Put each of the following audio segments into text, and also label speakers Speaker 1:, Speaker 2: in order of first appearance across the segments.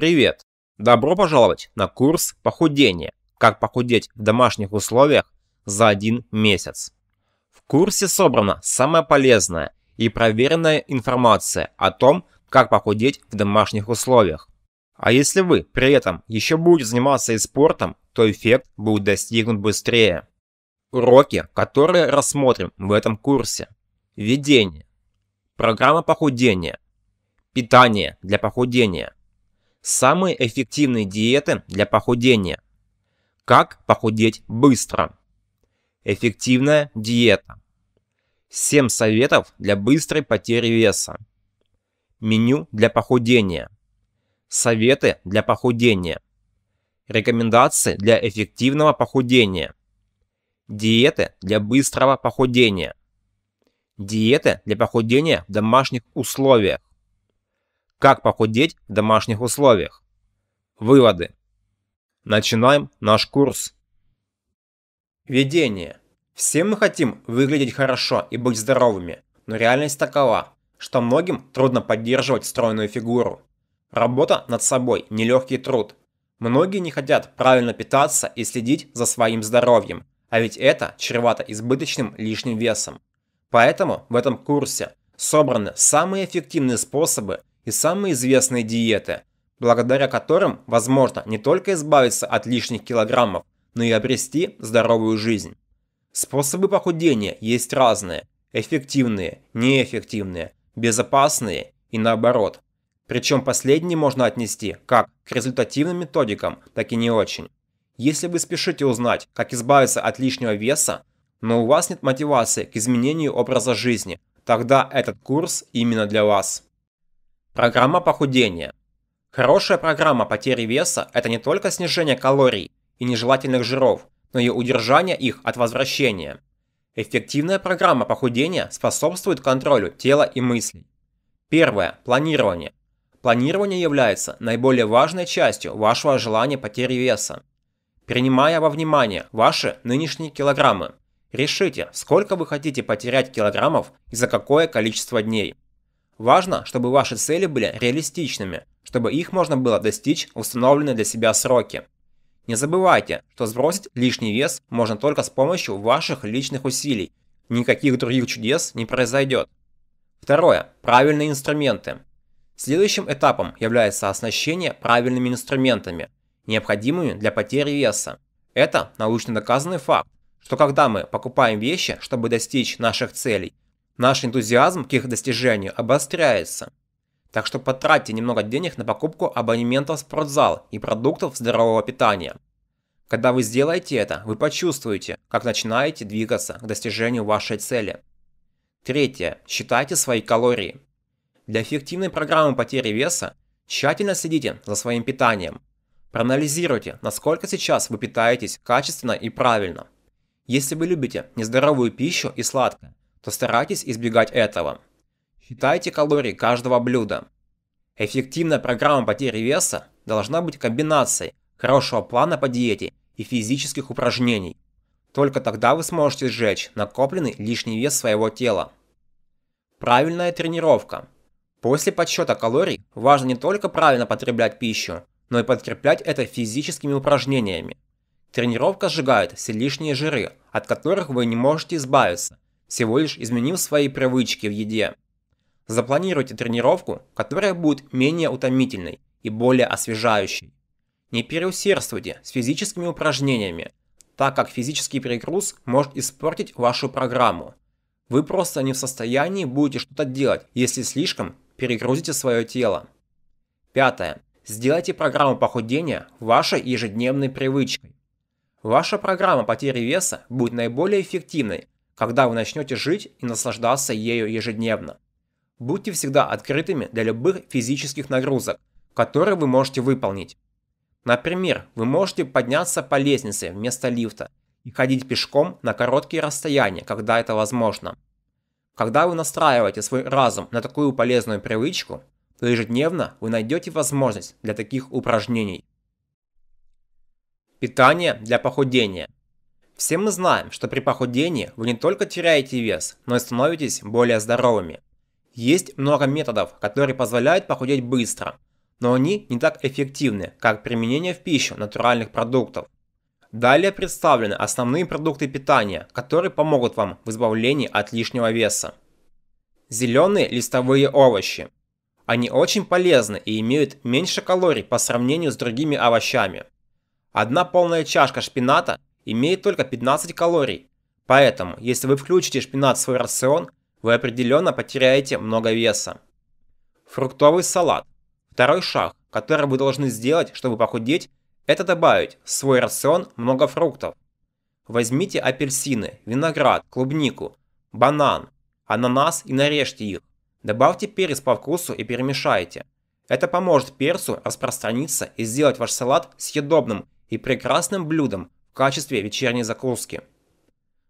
Speaker 1: Привет! Добро пожаловать на курс похудения. Как похудеть в домашних условиях за один месяц. В курсе собрана самая полезная и проверенная информация о том, как похудеть в домашних условиях. А если вы при этом еще будете заниматься и спортом, то эффект будет достигнут быстрее. Уроки, которые рассмотрим в этом курсе. введение, Программа похудения. Питание для похудения. Самые эффективные диеты для похудения. Как похудеть быстро? Эффективная диета. 7 советов для быстрой потери веса. Меню для похудения. Советы для похудения. Рекомендации для эффективного похудения. Диеты для быстрого похудения. Диеты для похудения в домашних условиях. Как похудеть в домашних условиях? Выводы. Начинаем наш курс. Введение. Все мы хотим выглядеть хорошо и быть здоровыми, но реальность такова, что многим трудно поддерживать стройную фигуру. Работа над собой – нелегкий труд. Многие не хотят правильно питаться и следить за своим здоровьем, а ведь это чревато избыточным лишним весом. Поэтому в этом курсе собраны самые эффективные способы и самые известные диеты, благодаря которым возможно не только избавиться от лишних килограммов, но и обрести здоровую жизнь. Способы похудения есть разные – эффективные, неэффективные, безопасные и наоборот. Причем последние можно отнести как к результативным методикам, так и не очень. Если вы спешите узнать, как избавиться от лишнего веса, но у вас нет мотивации к изменению образа жизни, тогда этот курс именно для вас. Программа похудения. Хорошая программа потери веса – это не только снижение калорий и нежелательных жиров, но и удержание их от возвращения. Эффективная программа похудения способствует контролю тела и мыслей. Первое. Планирование. Планирование является наиболее важной частью вашего желания потери веса. Принимая во внимание ваши нынешние килограммы, решите, сколько вы хотите потерять килограммов и за какое количество дней. Важно, чтобы ваши цели были реалистичными, чтобы их можно было достичь в установленные для себя сроки. Не забывайте, что сбросить лишний вес можно только с помощью ваших личных усилий. Никаких других чудес не произойдет. Второе. Правильные инструменты. Следующим этапом является оснащение правильными инструментами, необходимыми для потери веса. Это научно доказанный факт, что когда мы покупаем вещи, чтобы достичь наших целей, Наш энтузиазм к их достижению обостряется. Так что потратьте немного денег на покупку абонемента в спортзал и продуктов здорового питания. Когда вы сделаете это, вы почувствуете, как начинаете двигаться к достижению вашей цели. Третье. Считайте свои калории. Для эффективной программы потери веса тщательно следите за своим питанием. Проанализируйте, насколько сейчас вы питаетесь качественно и правильно. Если вы любите нездоровую пищу и сладкое, то старайтесь избегать этого. Считайте калории каждого блюда. Эффективная программа потери веса должна быть комбинацией хорошего плана по диете и физических упражнений. Только тогда вы сможете сжечь накопленный лишний вес своего тела. Правильная тренировка. После подсчета калорий важно не только правильно потреблять пищу, но и подкреплять это физическими упражнениями. Тренировка сжигает все лишние жиры, от которых вы не можете избавиться, всего лишь изменив свои привычки в еде. Запланируйте тренировку, которая будет менее утомительной и более освежающей. Не переусердствуйте с физическими упражнениями, так как физический перегруз может испортить вашу программу. Вы просто не в состоянии будете что-то делать, если слишком перегрузите свое тело. Пятое. Сделайте программу похудения вашей ежедневной привычкой. Ваша программа потери веса будет наиболее эффективной, когда вы начнете жить и наслаждаться ею ежедневно. Будьте всегда открытыми для любых физических нагрузок, которые вы можете выполнить. Например, вы можете подняться по лестнице вместо лифта и ходить пешком на короткие расстояния, когда это возможно. Когда вы настраиваете свой разум на такую полезную привычку, то ежедневно вы найдете возможность для таких упражнений. Питание для похудения – все мы знаем, что при похудении вы не только теряете вес, но и становитесь более здоровыми. Есть много методов, которые позволяют похудеть быстро, но они не так эффективны, как применение в пищу натуральных продуктов. Далее представлены основные продукты питания, которые помогут вам в избавлении от лишнего веса. Зеленые листовые овощи. Они очень полезны и имеют меньше калорий по сравнению с другими овощами. Одна полная чашка шпината имеет только 15 калорий, поэтому если вы включите шпинат в свой рацион, вы определенно потеряете много веса. Фруктовый салат. Второй шаг, который вы должны сделать, чтобы похудеть, это добавить в свой рацион много фруктов. Возьмите апельсины, виноград, клубнику, банан, ананас и нарежьте их. Добавьте перец по вкусу и перемешайте. Это поможет перцу распространиться и сделать ваш салат съедобным и прекрасным блюдом в качестве вечерней закуски.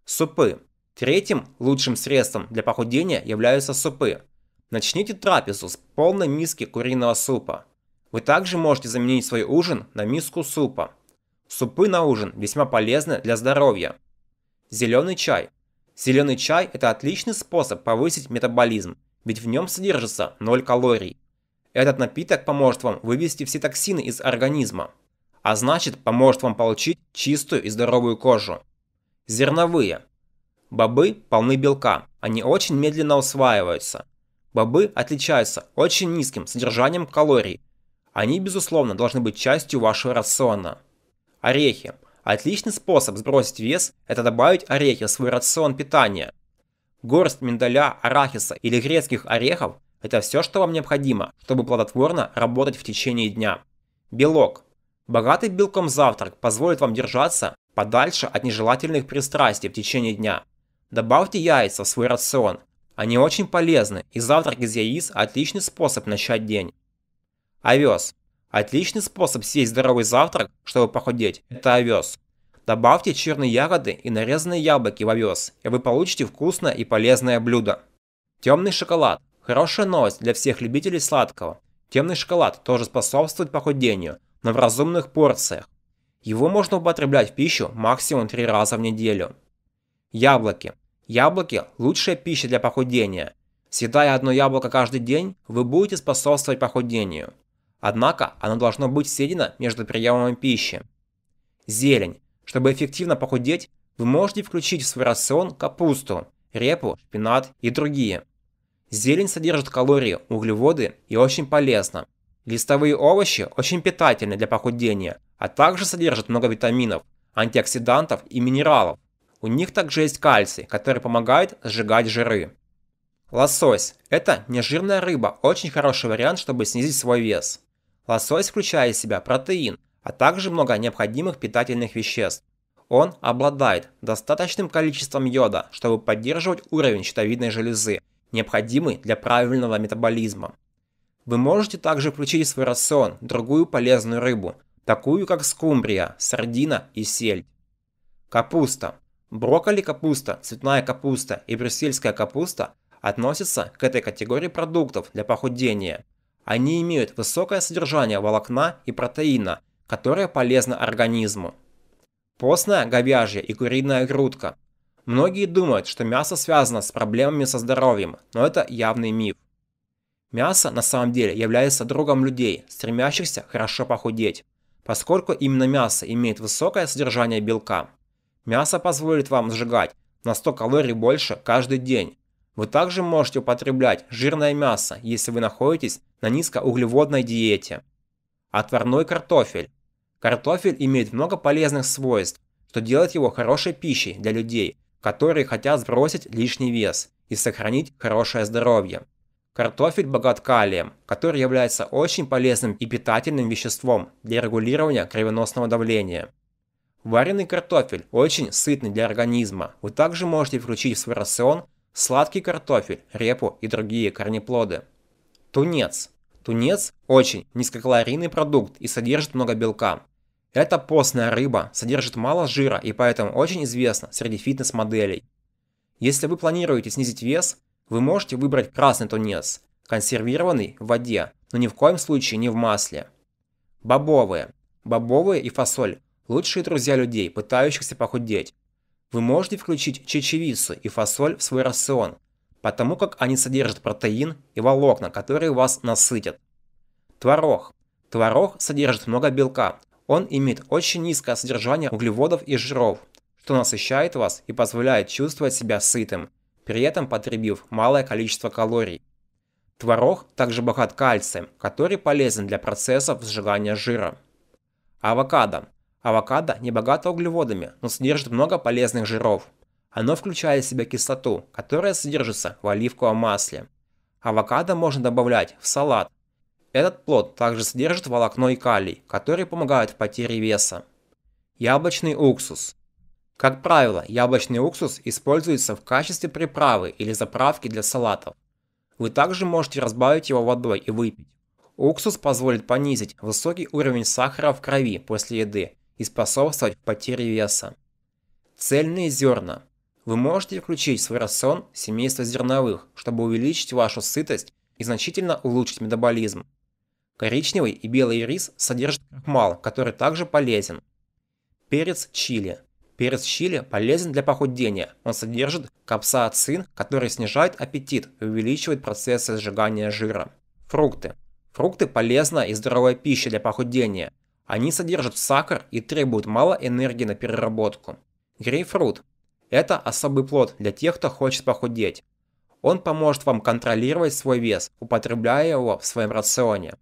Speaker 1: Супы. Третьим лучшим средством для похудения являются супы. Начните трапезу с полной миски куриного супа. Вы также можете заменить свой ужин на миску супа. Супы на ужин весьма полезны для здоровья. Зеленый чай. Зеленый чай – это отличный способ повысить метаболизм, ведь в нем содержится 0 калорий. Этот напиток поможет вам вывести все токсины из организма а значит поможет вам получить чистую и здоровую кожу. Зерновые. Бобы полны белка, они очень медленно усваиваются. Бобы отличаются очень низким содержанием калорий. Они, безусловно, должны быть частью вашего рациона. Орехи. Отличный способ сбросить вес – это добавить орехи в свой рацион питания. Горсть миндаля, арахиса или грецких орехов – это все, что вам необходимо, чтобы плодотворно работать в течение дня. Белок. Богатый белком завтрак позволит вам держаться подальше от нежелательных пристрастий в течение дня. Добавьте яйца в свой рацион. Они очень полезны, и завтрак из яиц – отличный способ начать день. Овес. Отличный способ съесть здоровый завтрак, чтобы похудеть – это овес. Добавьте черные ягоды и нарезанные яблоки в овес, и вы получите вкусное и полезное блюдо. Темный шоколад. Хорошая новость для всех любителей сладкого. Темный шоколад тоже способствует похудению – но в разумных порциях. Его можно употреблять в пищу максимум 3 раза в неделю. Яблоки. Яблоки – лучшая пища для похудения. Съедая одно яблоко каждый день, вы будете способствовать похудению. Однако, оно должно быть съедено между приемами пищи. Зелень. Чтобы эффективно похудеть, вы можете включить в свой рацион капусту, репу, шпинат и другие. Зелень содержит калории, углеводы и очень полезна. Листовые овощи очень питательны для похудения, а также содержат много витаминов, антиоксидантов и минералов. У них также есть кальций, который помогает сжигать жиры. Лосось – это нежирная рыба, очень хороший вариант, чтобы снизить свой вес. Лосось включает в себя протеин, а также много необходимых питательных веществ. Он обладает достаточным количеством йода, чтобы поддерживать уровень щитовидной железы, необходимый для правильного метаболизма. Вы можете также включить в свой рацион другую полезную рыбу, такую как скумбрия, сардина и сельдь. Капуста. Брокколи капуста, цветная капуста и брюссельская капуста относятся к этой категории продуктов для похудения. Они имеют высокое содержание волокна и протеина, которое полезно организму. Постная говяжья и куриная грудка. Многие думают, что мясо связано с проблемами со здоровьем, но это явный миф. Мясо на самом деле является другом людей, стремящихся хорошо похудеть, поскольку именно мясо имеет высокое содержание белка. Мясо позволит вам сжигать на 100 калорий больше каждый день. Вы также можете употреблять жирное мясо, если вы находитесь на низкоуглеводной диете. Отварной картофель. Картофель имеет много полезных свойств, что делает его хорошей пищей для людей, которые хотят сбросить лишний вес и сохранить хорошее здоровье. Картофель богат калием, который является очень полезным и питательным веществом для регулирования кровеносного давления. Вареный картофель очень сытный для организма. Вы также можете включить в свой рацион сладкий картофель, репу и другие корнеплоды. Тунец. Тунец – очень низкокалорийный продукт и содержит много белка. Это постная рыба, содержит мало жира и поэтому очень известна среди фитнес-моделей. Если вы планируете снизить вес, вы можете выбрать красный тунец, консервированный в воде, но ни в коем случае не в масле. Бобовые. Бобовые и фасоль – лучшие друзья людей, пытающихся похудеть. Вы можете включить чечевицу и фасоль в свой рацион, потому как они содержат протеин и волокна, которые вас насытят. Творог. Творог содержит много белка. Он имеет очень низкое содержание углеводов и жиров, что насыщает вас и позволяет чувствовать себя сытым при этом потребив малое количество калорий. Творог также богат кальцием, который полезен для процессов сжигания жира. Авокадо. Авокадо не богато углеводами, но содержит много полезных жиров. Оно включает в себя кислоту, которая содержится в оливковом масле. Авокадо можно добавлять в салат. Этот плод также содержит волокно и калий, которые помогают в потере веса. Яблочный уксус. Как правило, яблочный уксус используется в качестве приправы или заправки для салатов. Вы также можете разбавить его водой и выпить. Уксус позволит понизить высокий уровень сахара в крови после еды и способствовать потере веса. Цельные зерна. Вы можете включить в свой рацион семейство зерновых, чтобы увеличить вашу сытость и значительно улучшить метаболизм. Коричневый и белый рис содержат крахмал, который также полезен. Перец чили. Перец чили полезен для похудения. Он содержит капсаоцин, который снижает аппетит и увеличивает процессы сжигания жира. Фрукты. Фрукты полезна и здоровая пища для похудения. Они содержат сахар и требуют мало энергии на переработку. Грейпфрут. Это особый плод для тех, кто хочет похудеть. Он поможет вам контролировать свой вес, употребляя его в своем рационе.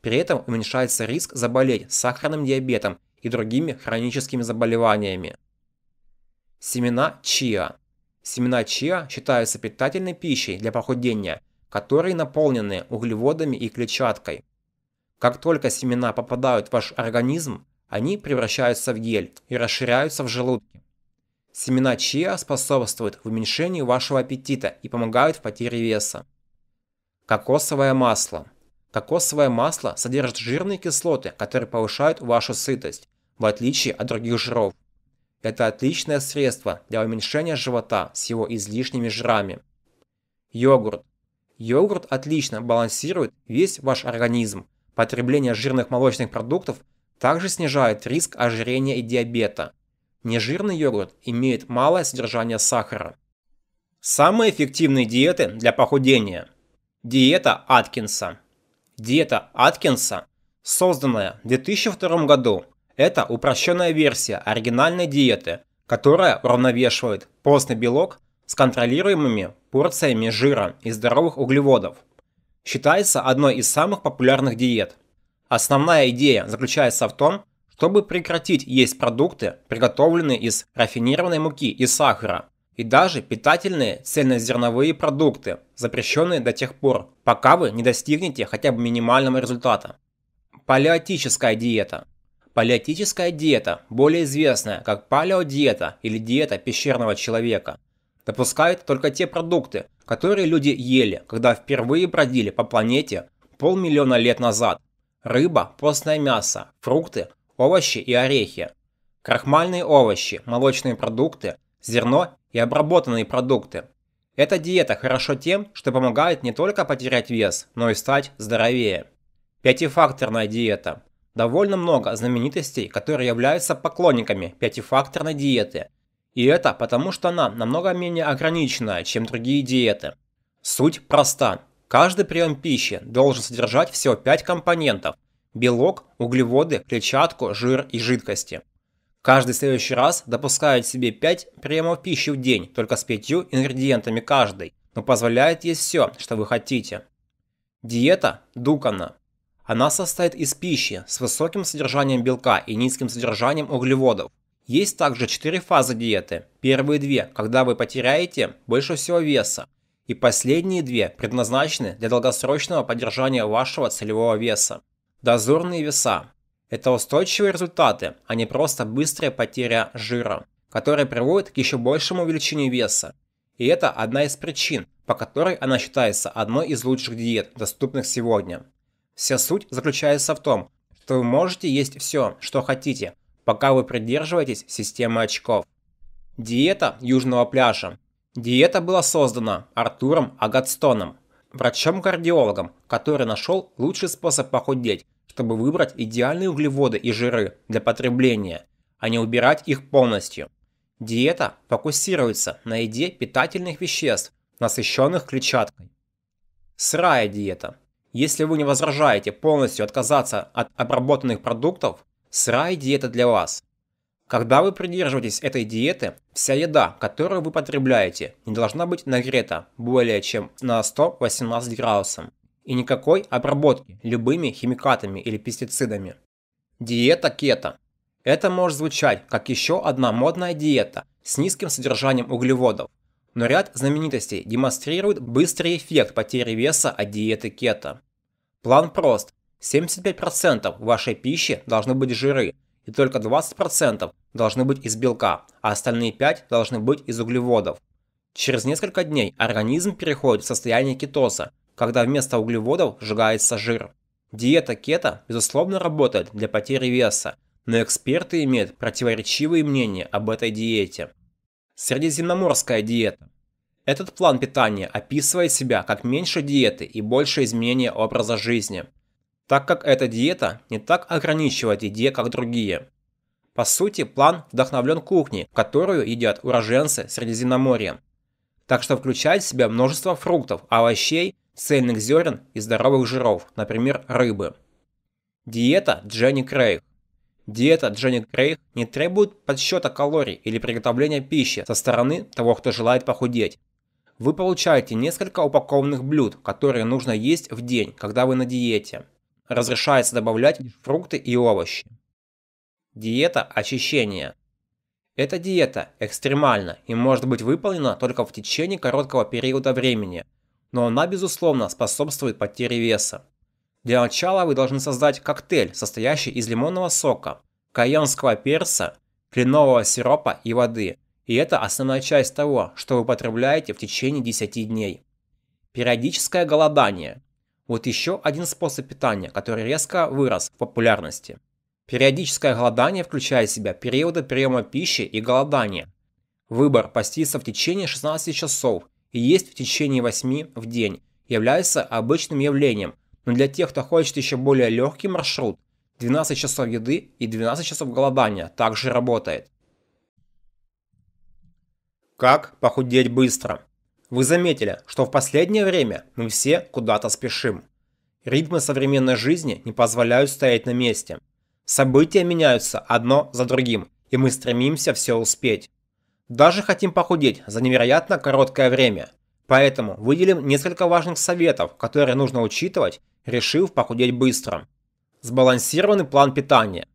Speaker 1: При этом уменьшается риск заболеть сахарным диабетом и другими хроническими заболеваниями. Семена чиа. Семена чиа считаются питательной пищей для похудения, которые наполнены углеводами и клетчаткой. Как только семена попадают в ваш организм, они превращаются в гель и расширяются в желудке. Семена чиа способствуют уменьшению вашего аппетита и помогают в потере веса. Кокосовое масло. Кокосовое масло содержит жирные кислоты, которые повышают вашу сытость, в отличие от других жиров. Это отличное средство для уменьшения живота с его излишними жирами. Йогурт. Йогурт отлично балансирует весь ваш организм. Потребление жирных молочных продуктов также снижает риск ожирения и диабета. Нежирный йогурт имеет малое содержание сахара. Самые эффективные диеты для похудения. Диета Аткинса. Диета Аткинса, созданная в 2002 году, это упрощенная версия оригинальной диеты, которая уравновешивает постный белок с контролируемыми порциями жира и здоровых углеводов. Считается одной из самых популярных диет. Основная идея заключается в том, чтобы прекратить есть продукты, приготовленные из рафинированной муки и сахара, и даже питательные цельнозерновые продукты, запрещенные до тех пор, пока вы не достигнете хотя бы минимального результата. Палеотическая диета – Палеотическая диета, более известная как палеодиета или диета пещерного человека, допускает только те продукты, которые люди ели, когда впервые бродили по планете полмиллиона лет назад. Рыба, постное мясо, фрукты, овощи и орехи. Крахмальные овощи, молочные продукты, зерно и обработанные продукты. Эта диета хорошо тем, что помогает не только потерять вес, но и стать здоровее. Пятифакторная диета – довольно много знаменитостей, которые являются поклонниками пятифакторной диеты. И это потому, что она намного менее ограниченная, чем другие диеты. Суть проста. Каждый прием пищи должен содержать всего 5 компонентов – белок, углеводы, клетчатку, жир и жидкости. Каждый следующий раз допускает себе 5 приемов пищи в день, только с 5 ингредиентами каждый, но позволяет есть все, что вы хотите. Диета Дукана она состоит из пищи с высоким содержанием белка и низким содержанием углеводов. Есть также четыре фазы диеты. Первые две, когда вы потеряете больше всего веса. И последние две предназначены для долгосрочного поддержания вашего целевого веса. Дозорные веса. Это устойчивые результаты, а не просто быстрая потеря жира, которая приводит к еще большему увеличению веса. И это одна из причин, по которой она считается одной из лучших диет, доступных сегодня. Вся суть заключается в том, что вы можете есть все, что хотите, пока вы придерживаетесь системы очков. Диета Южного пляжа. Диета была создана Артуром Агатстоном, врачом-кардиологом, который нашел лучший способ похудеть, чтобы выбрать идеальные углеводы и жиры для потребления, а не убирать их полностью. Диета фокусируется на еде питательных веществ, насыщенных клетчаткой. Сырая диета – если вы не возражаете полностью отказаться от обработанных продуктов, сырая диета для вас. Когда вы придерживаетесь этой диеты, вся еда, которую вы потребляете, не должна быть нагрета более чем на 118 градусов и никакой обработки любыми химикатами или пестицидами. Диета кето. Это может звучать как еще одна модная диета с низким содержанием углеводов, но ряд знаменитостей демонстрирует быстрый эффект потери веса от диеты кето. План прост. 75% вашей пищи должны быть жиры, и только 20% должны быть из белка, а остальные 5% должны быть из углеводов. Через несколько дней организм переходит в состояние кетоза, когда вместо углеводов сжигается жир. Диета кето, безусловно, работает для потери веса, но эксперты имеют противоречивые мнения об этой диете. Средиземноморская диета. Этот план питания описывает себя как меньше диеты и больше изменения образа жизни, так как эта диета не так ограничивает еде, как другие. По сути, план вдохновлен кухней, которую едят уроженцы Средиземноморья. Так что включает в себя множество фруктов, овощей, цельных зерен и здоровых жиров, например, рыбы. Диета Дженни Крейг. Диета Дженнет Крейг не требует подсчета калорий или приготовления пищи со стороны того, кто желает похудеть. Вы получаете несколько упакованных блюд, которые нужно есть в день, когда вы на диете. Разрешается добавлять фрукты и овощи. Диета очищения. Эта диета экстремальна и может быть выполнена только в течение короткого периода времени, но она безусловно способствует потере веса. Для начала вы должны создать коктейль, состоящий из лимонного сока, кайонского перца, кленового сиропа и воды. И это основная часть того, что вы потребляете в течение 10 дней. Периодическое голодание. Вот еще один способ питания, который резко вырос в популярности. Периодическое голодание включает в себя периоды приема пищи и голодания. Выбор поститься в течение 16 часов и есть в течение 8 в день является обычным явлением – но для тех, кто хочет еще более легкий маршрут, 12 часов еды и 12 часов голодания также работает. Как похудеть быстро? Вы заметили, что в последнее время мы все куда-то спешим. Ритмы современной жизни не позволяют стоять на месте. События меняются одно за другим, и мы стремимся все успеть. Даже хотим похудеть за невероятно короткое время. Поэтому выделим несколько важных советов, которые нужно учитывать решив похудеть быстро. Сбалансированный план питания.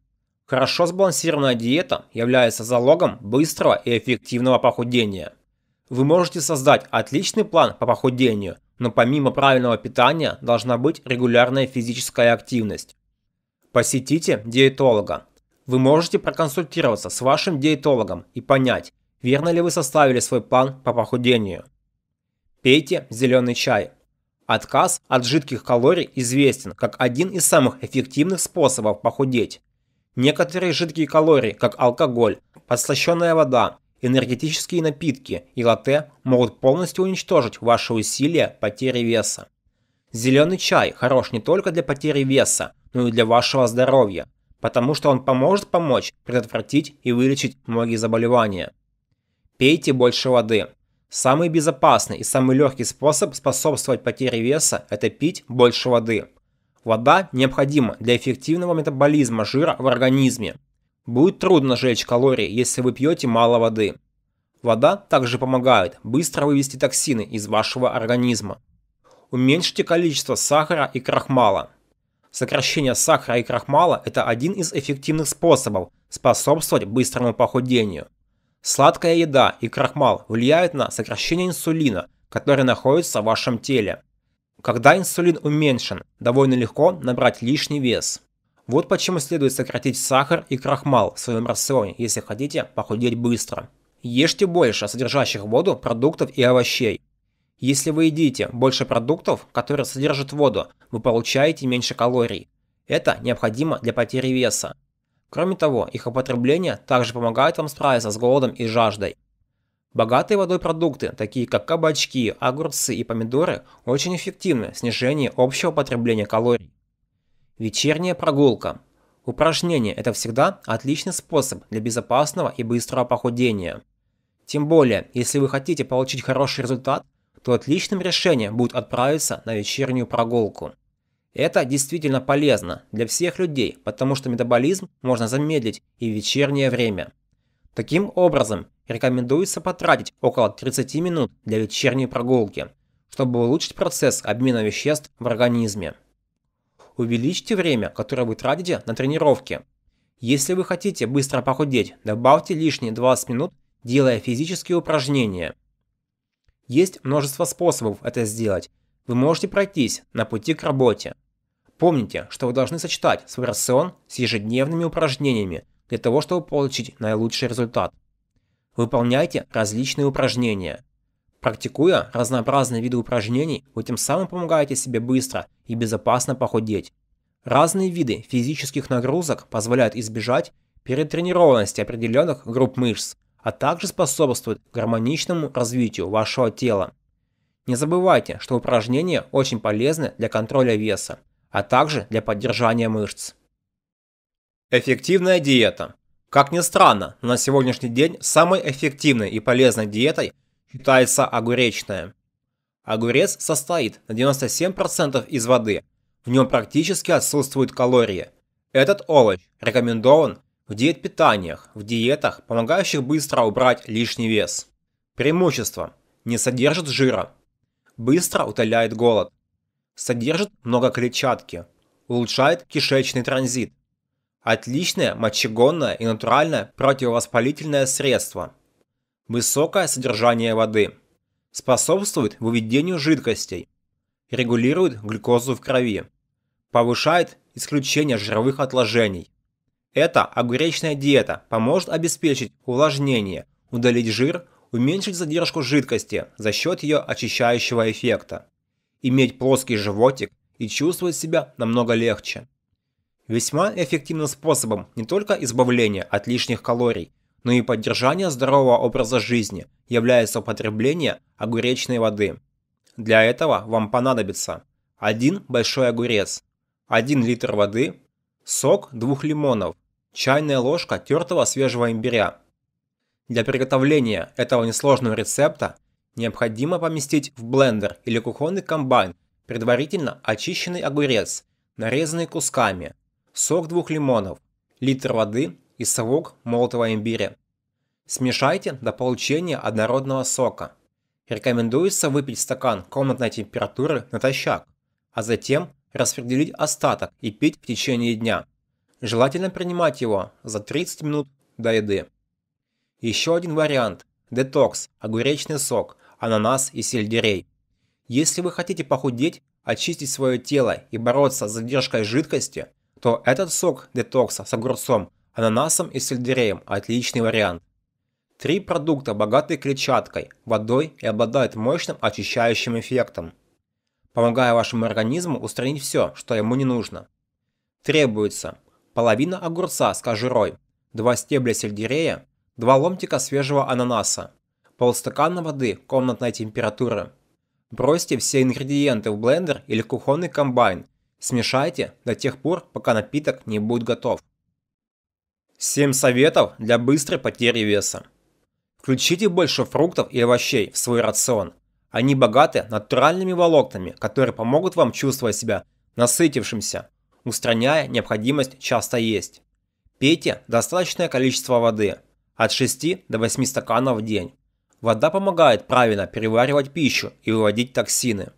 Speaker 1: Хорошо сбалансированная диета является залогом быстрого и эффективного похудения. Вы можете создать отличный план по похудению, но помимо правильного питания должна быть регулярная физическая активность. Посетите диетолога. Вы можете проконсультироваться с вашим диетологом и понять, верно ли вы составили свой план по похудению. Пейте зеленый чай. Отказ от жидких калорий известен как один из самых эффективных способов похудеть. Некоторые жидкие калории, как алкоголь, подслащенная вода, энергетические напитки и латте могут полностью уничтожить ваши усилия потери веса. Зеленый чай хорош не только для потери веса, но и для вашего здоровья, потому что он поможет помочь предотвратить и вылечить многие заболевания. Пейте больше воды. Самый безопасный и самый легкий способ способствовать потере веса – это пить больше воды. Вода необходима для эффективного метаболизма жира в организме. Будет трудно сжечь калории, если вы пьете мало воды. Вода также помогает быстро вывести токсины из вашего организма. Уменьшите количество сахара и крахмала. Сокращение сахара и крахмала – это один из эффективных способов способствовать быстрому похудению. Сладкая еда и крахмал влияют на сокращение инсулина, который находится в вашем теле. Когда инсулин уменьшен, довольно легко набрать лишний вес. Вот почему следует сократить сахар и крахмал в своем рационе, если хотите похудеть быстро. Ешьте больше содержащих воду продуктов и овощей. Если вы едите больше продуктов, которые содержат воду, вы получаете меньше калорий. Это необходимо для потери веса. Кроме того, их употребление также помогает вам справиться с голодом и жаждой. Богатые водой продукты, такие как кабачки, огурцы и помидоры, очень эффективны в снижении общего потребления калорий. Вечерняя прогулка. Упражнение – это всегда отличный способ для безопасного и быстрого похудения. Тем более, если вы хотите получить хороший результат, то отличным решением будет отправиться на вечернюю прогулку. Это действительно полезно для всех людей, потому что метаболизм можно замедлить и в вечернее время. Таким образом, рекомендуется потратить около 30 минут для вечерней прогулки, чтобы улучшить процесс обмена веществ в организме. Увеличьте время, которое вы тратите на тренировки. Если вы хотите быстро похудеть, добавьте лишние 20 минут, делая физические упражнения. Есть множество способов это сделать, вы можете пройтись на пути к работе. Помните, что вы должны сочетать свой рацион с ежедневными упражнениями для того, чтобы получить наилучший результат. Выполняйте различные упражнения. Практикуя разнообразные виды упражнений, вы тем самым помогаете себе быстро и безопасно похудеть. Разные виды физических нагрузок позволяют избежать перетренированности определенных групп мышц, а также способствуют гармоничному развитию вашего тела. Не забывайте, что упражнения очень полезны для контроля веса, а также для поддержания мышц. Эффективная диета. Как ни странно, на сегодняшний день самой эффективной и полезной диетой считается огуречная. Огурец состоит на 97% из воды, в нем практически отсутствуют калории. Этот овощ рекомендован в диет-питаниях, в диетах, помогающих быстро убрать лишний вес. Преимущество. Не содержит жира, быстро утоляет голод, содержит много клетчатки, улучшает кишечный транзит. Отличное мочегонное и натуральное противовоспалительное средство. Высокое содержание воды. Способствует выведению жидкостей. Регулирует глюкозу в крови. Повышает исключение жировых отложений. Эта огуречная диета поможет обеспечить увлажнение, удалить жир, уменьшить задержку жидкости за счет ее очищающего эффекта, иметь плоский животик и чувствовать себя намного легче. Весьма эффективным способом не только избавления от лишних калорий, но и поддержания здорового образа жизни является употребление огуречной воды. Для этого вам понадобится 1 большой огурец, 1 литр воды, сок 2 лимонов, чайная ложка тертого свежего имбиря, для приготовления этого несложного рецепта необходимо поместить в блендер или кухонный комбайн предварительно очищенный огурец, нарезанный кусками, сок двух лимонов, литр воды и совок молотого имбиря. Смешайте до получения однородного сока. Рекомендуется выпить стакан комнатной температуры натощак, а затем распределить остаток и пить в течение дня. Желательно принимать его за 30 минут до еды. Еще один вариант – детокс, огуречный сок, ананас и сельдерей. Если вы хотите похудеть, очистить свое тело и бороться с задержкой жидкости, то этот сок детокса с огурцом, ананасом и сельдереем – отличный вариант. Три продукта богаты клетчаткой, водой и обладают мощным очищающим эффектом, помогая вашему организму устранить все, что ему не нужно. Требуется половина огурца с кожурой, два стебля сельдерея, 2 ломтика свежего ананаса, полстакана воды комнатной температуры. Бросьте все ингредиенты в блендер или кухонный комбайн. Смешайте до тех пор, пока напиток не будет готов. 7 советов для быстрой потери веса. Включите больше фруктов и овощей в свой рацион. Они богаты натуральными волокнами, которые помогут вам чувствовать себя насытившимся, устраняя необходимость часто есть. Пейте достаточное количество воды – от 6 до 8 стаканов в день. Вода помогает правильно переваривать пищу и выводить токсины.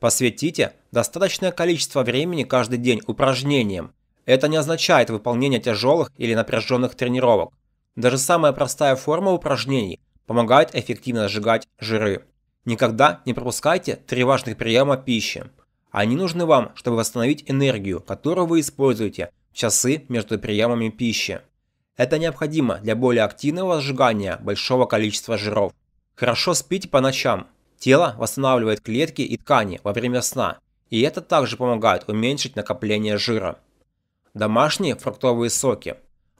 Speaker 1: Посвятите достаточное количество времени каждый день упражнениям. Это не означает выполнение тяжелых или напряженных тренировок. Даже самая простая форма упражнений помогает эффективно сжигать жиры. Никогда не пропускайте три важных приема пищи. Они нужны вам, чтобы восстановить энергию, которую вы используете в часы между приемами пищи. Это необходимо для более активного сжигания большого количества жиров. Хорошо спите по ночам. Тело восстанавливает клетки и ткани во время сна, и это также помогает уменьшить накопление жира. Домашние фруктовые соки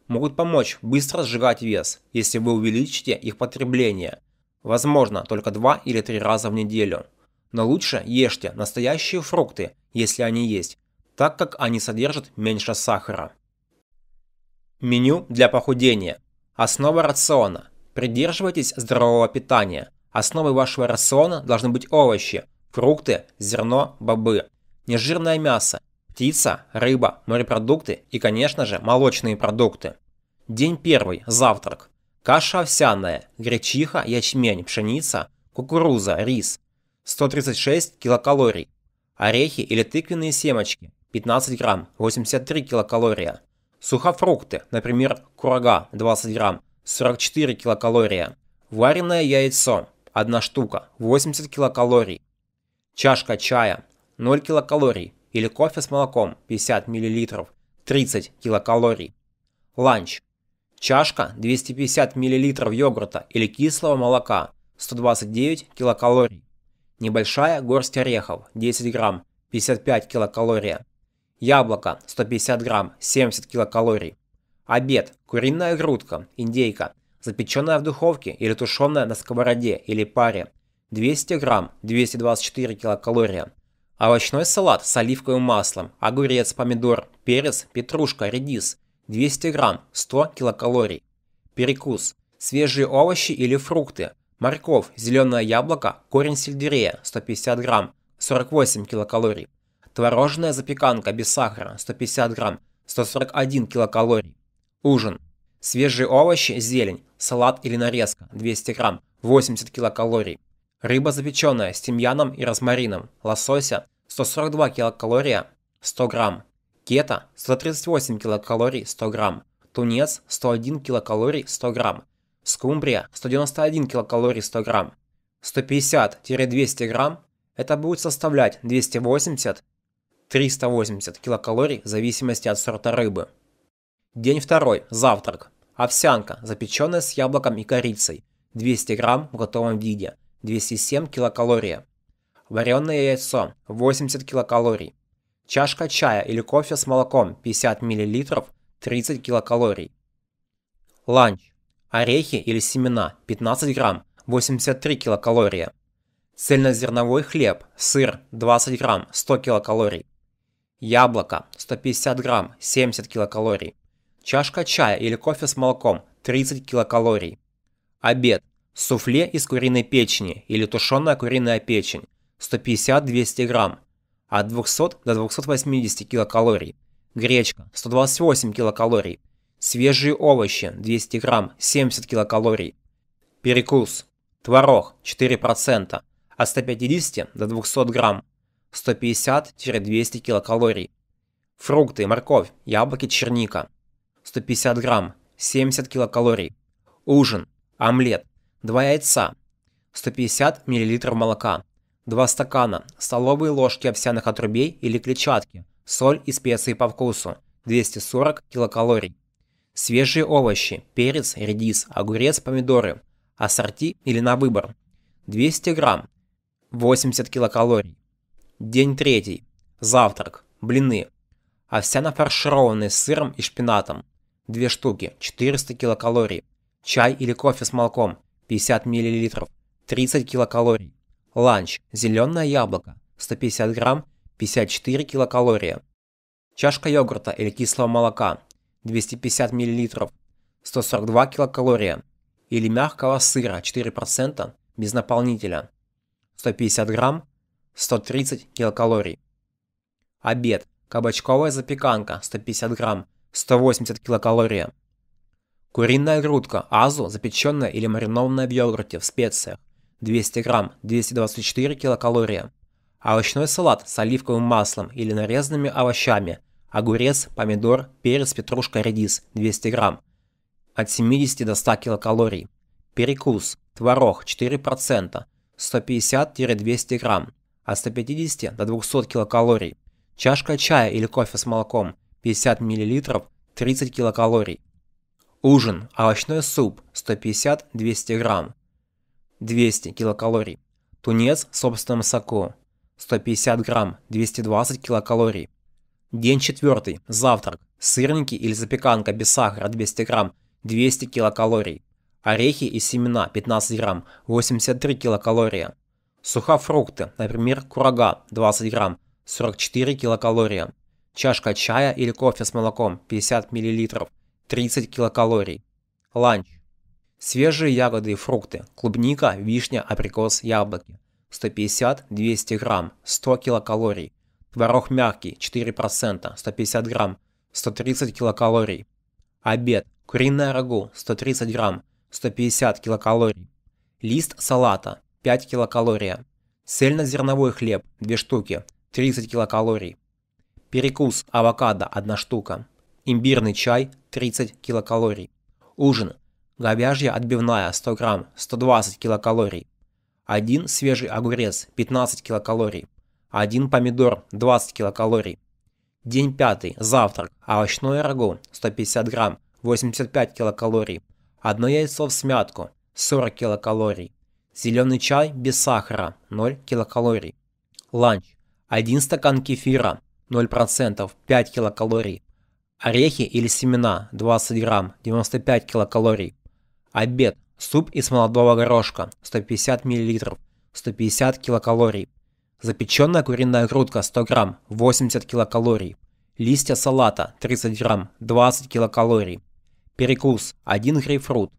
Speaker 1: могут помочь быстро сжигать вес, если вы увеличите их потребление. Возможно, только 2 или 3 раза в неделю. Но лучше ешьте настоящие фрукты, если они есть, так как они содержат меньше сахара. Меню для похудения. Основа рациона. Придерживайтесь здорового питания. Основой вашего рациона должны быть овощи, фрукты, зерно, бобы, нежирное мясо, птица, рыба, морепродукты и, конечно же, молочные продукты. День первый. Завтрак. Каша овсяная, гречиха, ячмень, пшеница, кукуруза, рис. 136 килокалорий. Орехи или тыквенные семечки. 15 грамм, 83 килокалория. Сухофрукты, например, курага 20 грамм, 44 килокалория. Вареное яйцо, 1 штука, 80 килокалорий. Чашка чая, 0 килокалорий. Или кофе с молоком, 50 миллилитров, 30 килокалорий. Ланч. Чашка 250 мл йогурта или кислого молока, 129 килокалорий. Небольшая горсть орехов, 10 грамм, 55 килокалория яблоко 150 грамм, 70 килокалорий. Обед. Куриная грудка, индейка, запеченная в духовке или тушеная на сковороде или паре. 200 грамм, 224 килокалория. Овощной салат с оливковым маслом, огурец, помидор, перец, петрушка, редис. 200 грамм, 100 килокалорий. Перекус. Свежие овощи или фрукты. Морковь, зеленое яблоко, корень сельдерея, 150 грамм, 48 килокалорий. Творожная запеканка без сахара 150 грамм, 141 килокалорий. Ужин. Свежие овощи, зелень, салат или нарезка 200 грамм, 80 килокалорий. Рыба запеченная с тимьяном и розмарином, лосося 142 килокалория 100 грамм. Кета 138 килокалорий 100 грамм. Тунец 101 килокалорий 100 грамм. Скумбрия 191 килокалорий 100 грамм. 150-200 грамм это будет составлять 280-300 380 килокалорий в зависимости от сорта рыбы. День второй. Завтрак. Овсянка, запеченная с яблоком и корицей. 200 грамм в готовом виде. 207 килокалорий. Вареное яйцо. 80 килокалорий. Чашка чая или кофе с молоком. 50 миллилитров, 30 килокалорий. Ланч. Орехи или семена. 15 грамм. 83 килокалория. Цельнозерновой хлеб, сыр 20 грамм, 100 килокалорий яблоко 150 грамм 70 килокалорий, чашка чая или кофе с молоком 30 килокалорий, обед суфле из куриной печени или тушеная куриная печень 150-200 грамм, от 200 до 280 килокалорий, гречка 128 килокалорий, свежие овощи 200 грамм 70 килокалорий, перекус, творог 4%, от 150 до 200 грамм, 150-200 килокалорий. Фрукты, морковь, яблоки, черника. 150 грамм, 70 килокалорий. Ужин, омлет, 2 яйца, 150 миллилитров молока, 2 стакана, столовые ложки овсяных отрубей или клетчатки, соль и специи по вкусу, 240 килокалорий. Свежие овощи, перец, редис, огурец, помидоры, ассорти или на выбор, 200 грамм, 80 килокалорий. День третий. Завтрак. Блины. Овсяно фаршированные с сыром и шпинатом. две штуки, 400 килокалорий. Чай или кофе с молоком, 50 мл, 30 килокалорий. Ланч. Зеленое яблоко, 150 грамм, 54 килокалория. Чашка йогурта или кислого молока, 250 мл, 142 килокалория. Или мягкого сыра, 4%, без наполнителя, 150 грамм, 130 килокалорий. Обед. Кабачковая запеканка 150 грамм, 180 килокалория. Куриная грудка, азу, запеченная или маринованная в йогурте в специях 200 грамм, 224 килокалория. Овощной салат с оливковым маслом или нарезанными овощами, огурец, помидор, перец, петрушка, редис 200 грамм, от 70 до 100 килокалорий. Перекус, творог 4%, 150-200 грамм, а от 150 до 200 килокалорий. Чашка чая или кофе с молоком 50 мл 30 килокалорий. Ужин – овощной суп 150-200 грамм, 200 килокалорий. Тунец в собственном соку 150 грамм, 220 килокалорий. День четвертый. Завтрак. Сырники или запеканка без сахара 200 грамм, 200 килокалорий. Орехи и семена 15 грамм, 83 килокалория. Сухофрукты, например, курага 20 грамм, 44 килокалория. Чашка чая или кофе с молоком 50 миллилитров, 30 килокалорий. Ланч. Свежие ягоды и фрукты, клубника, вишня, абрикос, яблоки. 150-200 грамм, 100 килокалорий. Творог мягкий, 4%, 150 грамм, 130 килокалорий. Обед. Куриное рагу, 130 грамм, 150 килокалорий. Лист салата, 5 килокалория. Цельнозерновой хлеб 2 штуки, 30 килокалорий. Перекус авокадо 1 штука. Имбирный чай 30 килокалорий. Ужин. Говяжья отбивная 100 грамм 120 килокалорий. 1 свежий огурец 15 килокалорий. 1 помидор 20 килокалорий. День пятый. Завтрак. Овощное рагу 150 грамм 85 килокалорий. Одно яйцо в смятку 40 килокалорий. Зеленый чай без сахара 0 килокалорий. Ланч. 1 стакан кефира 0%, 5 килокалорий. Орехи или семена 20 грамм, 95 килокалорий. Обед. Суп из молодого горошка 150 миллилитров, 150 килокалорий. Запеченная куриная грудка 100 грамм, 80 килокалорий. Листья салата 30 грамм, 20 килокалорий. Перекус 1 грейпфрут.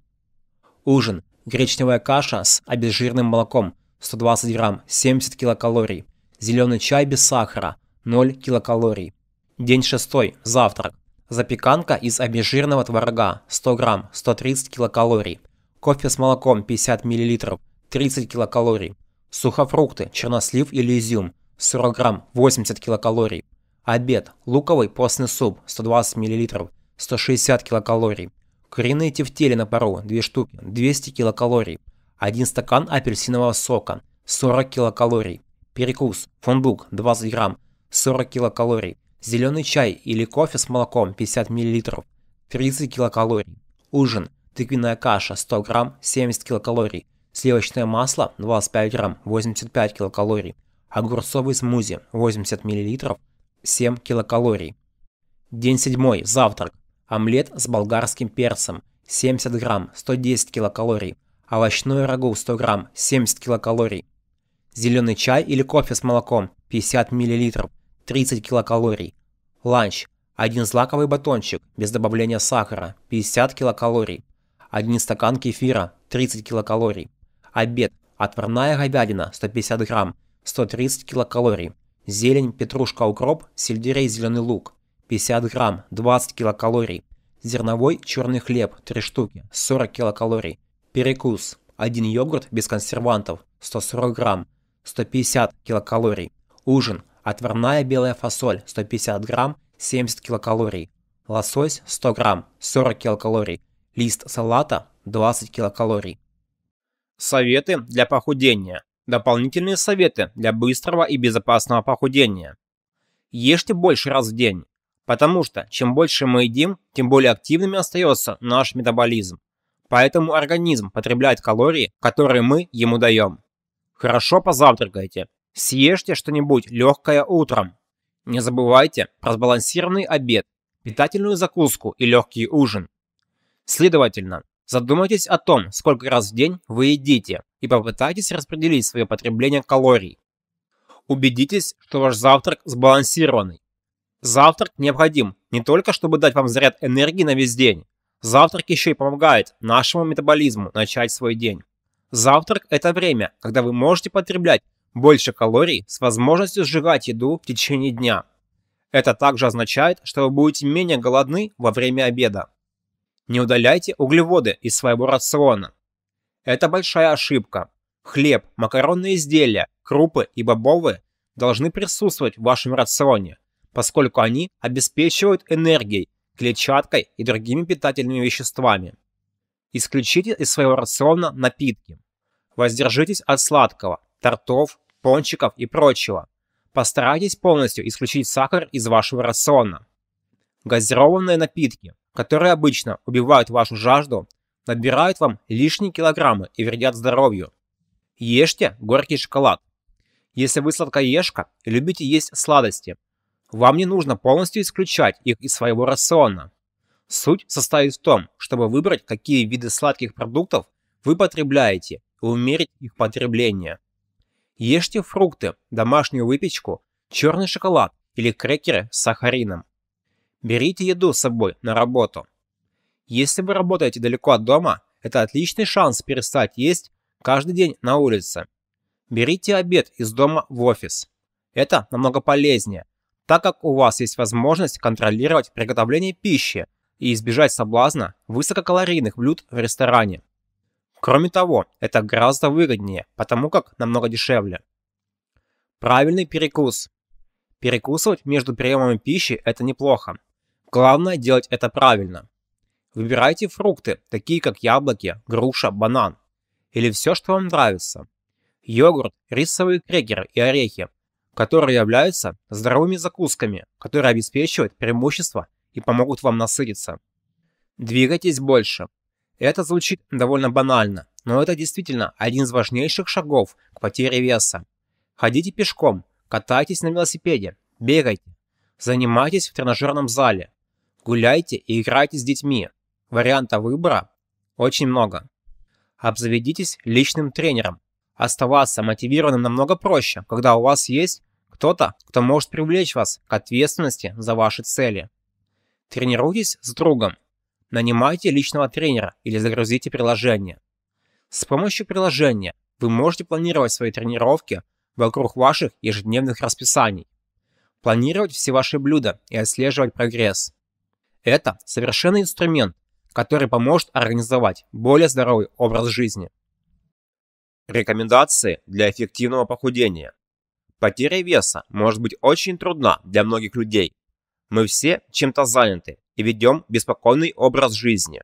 Speaker 1: Ужин Гречневая каша с обезжиренным молоком 120 грамм 70 килокалорий. Зеленый чай без сахара 0 килокалорий. День шестой. Завтрак. Запеканка из обезжиренного творога 100 грамм 130 килокалорий. Кофе с молоком 50 миллилитров, 30 килокалорий. Сухофрукты, чернослив или изюм 40 грамм 80 килокалорий. Обед. Луковый постный суп 120 миллилитров, 160 килокалорий. Куриные тефтели на пару, 2 штуки, 200 килокалорий. Один стакан апельсинового сока, 40 килокалорий. Перекус, фундук, 20 грамм, 40 килокалорий. Зеленый чай или кофе с молоком, 50 миллилитров, 30 килокалорий. Ужин, тыквенная каша, 100 грамм, 70 килокалорий. Сливочное масло, 25 грамм, 85 килокалорий. Огурцовый смузи, 80 миллилитров, 7 килокалорий. День седьмой, завтрак. Омлет с болгарским перцем 70 грамм, 110 килокалорий. Овощное рагу 100 грамм, 70 килокалорий. Зеленый чай или кофе с молоком 50 миллилитров, 30 килокалорий. Ланч. Один злаковый батончик без добавления сахара 50 килокалорий. Один стакан кефира 30 килокалорий. Обед. Отварная говядина 150 грамм, 130 килокалорий. Зелень, петрушка, укроп, сельдерей, зеленый лук. 50 грамм, 20 килокалорий. Зерновой черный хлеб, 3 штуки, 40 килокалорий. Перекус, один йогурт без консервантов, 140 грамм, 150 килокалорий. Ужин, отварная белая фасоль, 150 грамм, 70 килокалорий. Лосось, 100 грамм, 40 килокалорий. Лист салата, 20 килокалорий. Советы для похудения. Дополнительные советы для быстрого и безопасного похудения. Ешьте больше раз в день. Потому что чем больше мы едим, тем более активными остается наш метаболизм. Поэтому организм потребляет калории, которые мы ему даем. Хорошо позавтракайте. Съешьте что-нибудь легкое утром. Не забывайте про сбалансированный обед, питательную закуску и легкий ужин. Следовательно, задумайтесь о том, сколько раз в день вы едите, и попытайтесь распределить свое потребление калорий. Убедитесь, что ваш завтрак сбалансированный. Завтрак необходим не только, чтобы дать вам заряд энергии на весь день. Завтрак еще и помогает нашему метаболизму начать свой день. Завтрак – это время, когда вы можете потреблять больше калорий с возможностью сжигать еду в течение дня. Это также означает, что вы будете менее голодны во время обеда. Не удаляйте углеводы из своего рациона. Это большая ошибка. Хлеб, макаронные изделия, крупы и бобовые должны присутствовать в вашем рационе – поскольку они обеспечивают энергией, клетчаткой и другими питательными веществами. Исключите из своего рациона напитки. Воздержитесь от сладкого, тортов, пончиков и прочего. Постарайтесь полностью исключить сахар из вашего рациона. Газированные напитки, которые обычно убивают вашу жажду, набирают вам лишние килограммы и вредят здоровью. Ешьте горький шоколад. Если вы сладкоежка и любите есть сладости, вам не нужно полностью исключать их из своего рациона. Суть состоит в том, чтобы выбрать, какие виды сладких продуктов вы потребляете и умерить их потребление. Ешьте фрукты, домашнюю выпечку, черный шоколад или крекеры с сахарином. Берите еду с собой на работу. Если вы работаете далеко от дома, это отличный шанс перестать есть каждый день на улице. Берите обед из дома в офис. Это намного полезнее, так как у вас есть возможность контролировать приготовление пищи и избежать соблазна высококалорийных блюд в ресторане. Кроме того, это гораздо выгоднее, потому как намного дешевле. Правильный перекус. Перекусывать между приемами пищи это неплохо. Главное делать это правильно. Выбирайте фрукты, такие как яблоки, груша, банан. Или все, что вам нравится. Йогурт, рисовые крекеры и орехи которые являются здоровыми закусками, которые обеспечивают преимущество и помогут вам насытиться. Двигайтесь больше. Это звучит довольно банально, но это действительно один из важнейших шагов к потере веса. Ходите пешком, катайтесь на велосипеде, бегайте, занимайтесь в тренажерном зале, гуляйте и играйте с детьми. Вариантов выбора очень много. Обзаведитесь личным тренером. Оставаться мотивированным намного проще, когда у вас есть кто-то, кто может привлечь вас к ответственности за ваши цели. Тренируйтесь с другом. Нанимайте личного тренера или загрузите приложение. С помощью приложения вы можете планировать свои тренировки вокруг ваших ежедневных расписаний, планировать все ваши блюда и отслеживать прогресс. Это совершенный инструмент, который поможет организовать более здоровый образ жизни. Рекомендации для эффективного похудения. Потеря веса может быть очень трудна для многих людей. Мы все чем-то заняты и ведем беспокойный образ жизни.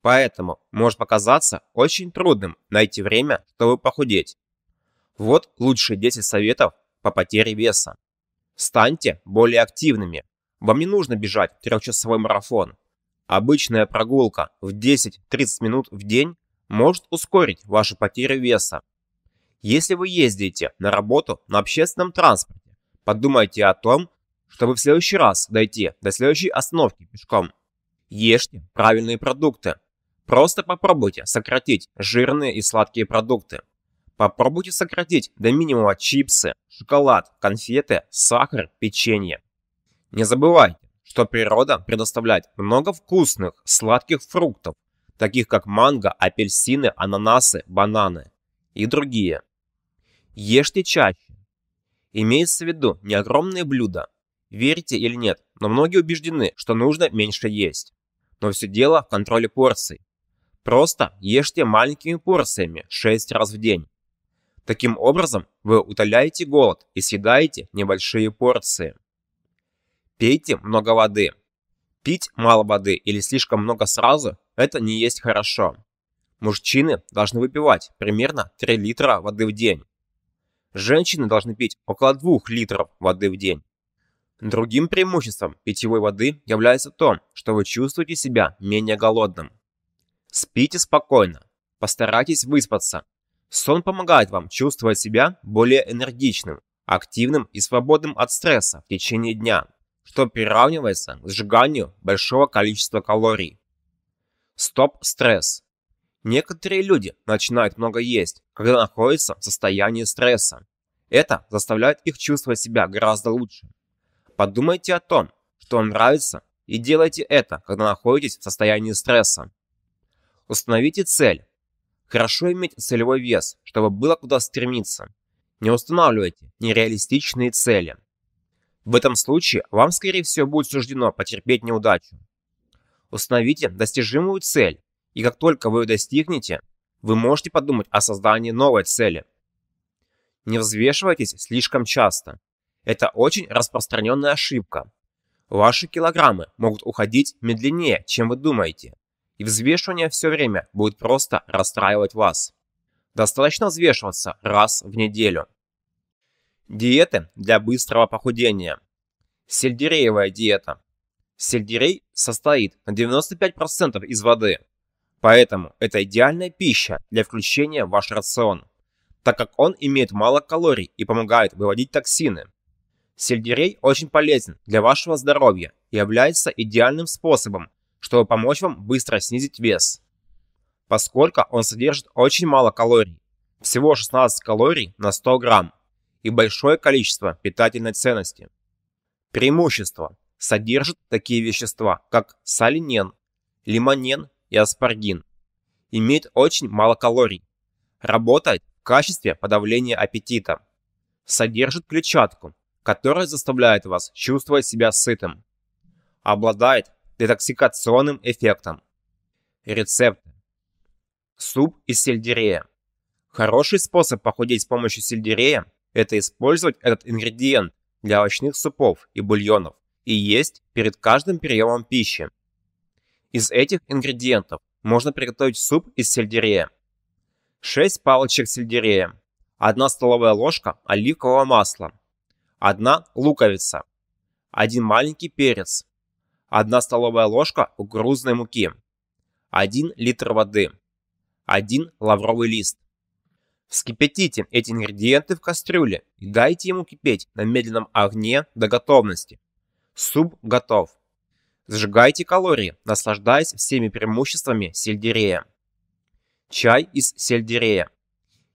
Speaker 1: Поэтому может показаться очень трудным найти время, чтобы похудеть. Вот лучшие 10 советов по потере веса. Станьте более активными. Вам не нужно бежать трехчасовой марафон. Обычная прогулка в 10-30 минут в день может ускорить вашу потерю веса если вы ездите на работу на общественном транспорте, подумайте о том, чтобы в следующий раз дойти до следующей остановки пешком. Ешьте правильные продукты. Просто попробуйте сократить жирные и сладкие продукты. Попробуйте сократить до минимума чипсы, шоколад, конфеты, сахар, печенье. Не забывайте, что природа предоставляет много вкусных, сладких фруктов, таких как манго, апельсины, ананасы, бананы и другие. Ешьте чаще. Имеется в виду не огромные блюда. Верите или нет, но многие убеждены, что нужно меньше есть. Но все дело в контроле порций. Просто ешьте маленькими порциями 6 раз в день. Таким образом, вы утоляете голод и съедаете небольшие порции. Пейте много воды. Пить мало воды или слишком много сразу – это не есть хорошо. Мужчины должны выпивать примерно 3 литра воды в день. Женщины должны пить около 2 литров воды в день. Другим преимуществом питьевой воды является то, что вы чувствуете себя менее голодным. Спите спокойно, постарайтесь выспаться. Сон помогает вам чувствовать себя более энергичным, активным и свободным от стресса в течение дня, что приравнивается к сжиганию большого количества калорий. Стоп стресс. Некоторые люди начинают много есть, когда находятся в состоянии стресса. Это заставляет их чувствовать себя гораздо лучше. Подумайте о том, что вам нравится, и делайте это, когда находитесь в состоянии стресса. Установите цель. Хорошо иметь целевой вес, чтобы было куда стремиться. Не устанавливайте нереалистичные цели. В этом случае вам, скорее всего, будет суждено потерпеть неудачу. Установите достижимую цель и как только вы ее достигнете, вы можете подумать о создании новой цели. Не взвешивайтесь слишком часто. Это очень распространенная ошибка. Ваши килограммы могут уходить медленнее, чем вы думаете. И взвешивание все время будет просто расстраивать вас. Достаточно взвешиваться раз в неделю. Диеты для быстрого похудения. Сельдереевая диета. Сельдерей состоит на 95% из воды. Поэтому это идеальная пища для включения в ваш рацион, так как он имеет мало калорий и помогает выводить токсины. Сельдерей очень полезен для вашего здоровья и является идеальным способом, чтобы помочь вам быстро снизить вес, поскольку он содержит очень мало калорий, всего 16 калорий на 100 грамм и большое количество питательной ценности. Преимущество. Содержит такие вещества, как солинен, лимонен и аспаргин. Имеет очень мало калорий. Работает в качестве подавления аппетита. Содержит клетчатку, которая заставляет вас чувствовать себя сытым. Обладает детоксикационным эффектом. Рецепты. Суп из сельдерея. Хороший способ похудеть с помощью сельдерея – это использовать этот ингредиент для овощных супов и бульонов и есть перед каждым приемом пищи. Из этих ингредиентов можно приготовить суп из сельдерея. 6 палочек сельдерея, 1 столовая ложка оливкового масла, 1 луковица, 1 маленький перец, 1 столовая ложка кукурузной муки, 1 литр воды, 1 лавровый лист. Вскипятите эти ингредиенты в кастрюле и дайте ему кипеть на медленном огне до готовности. Суп готов. Сжигайте калории, наслаждаясь всеми преимуществами сельдерея. Чай из сельдерея.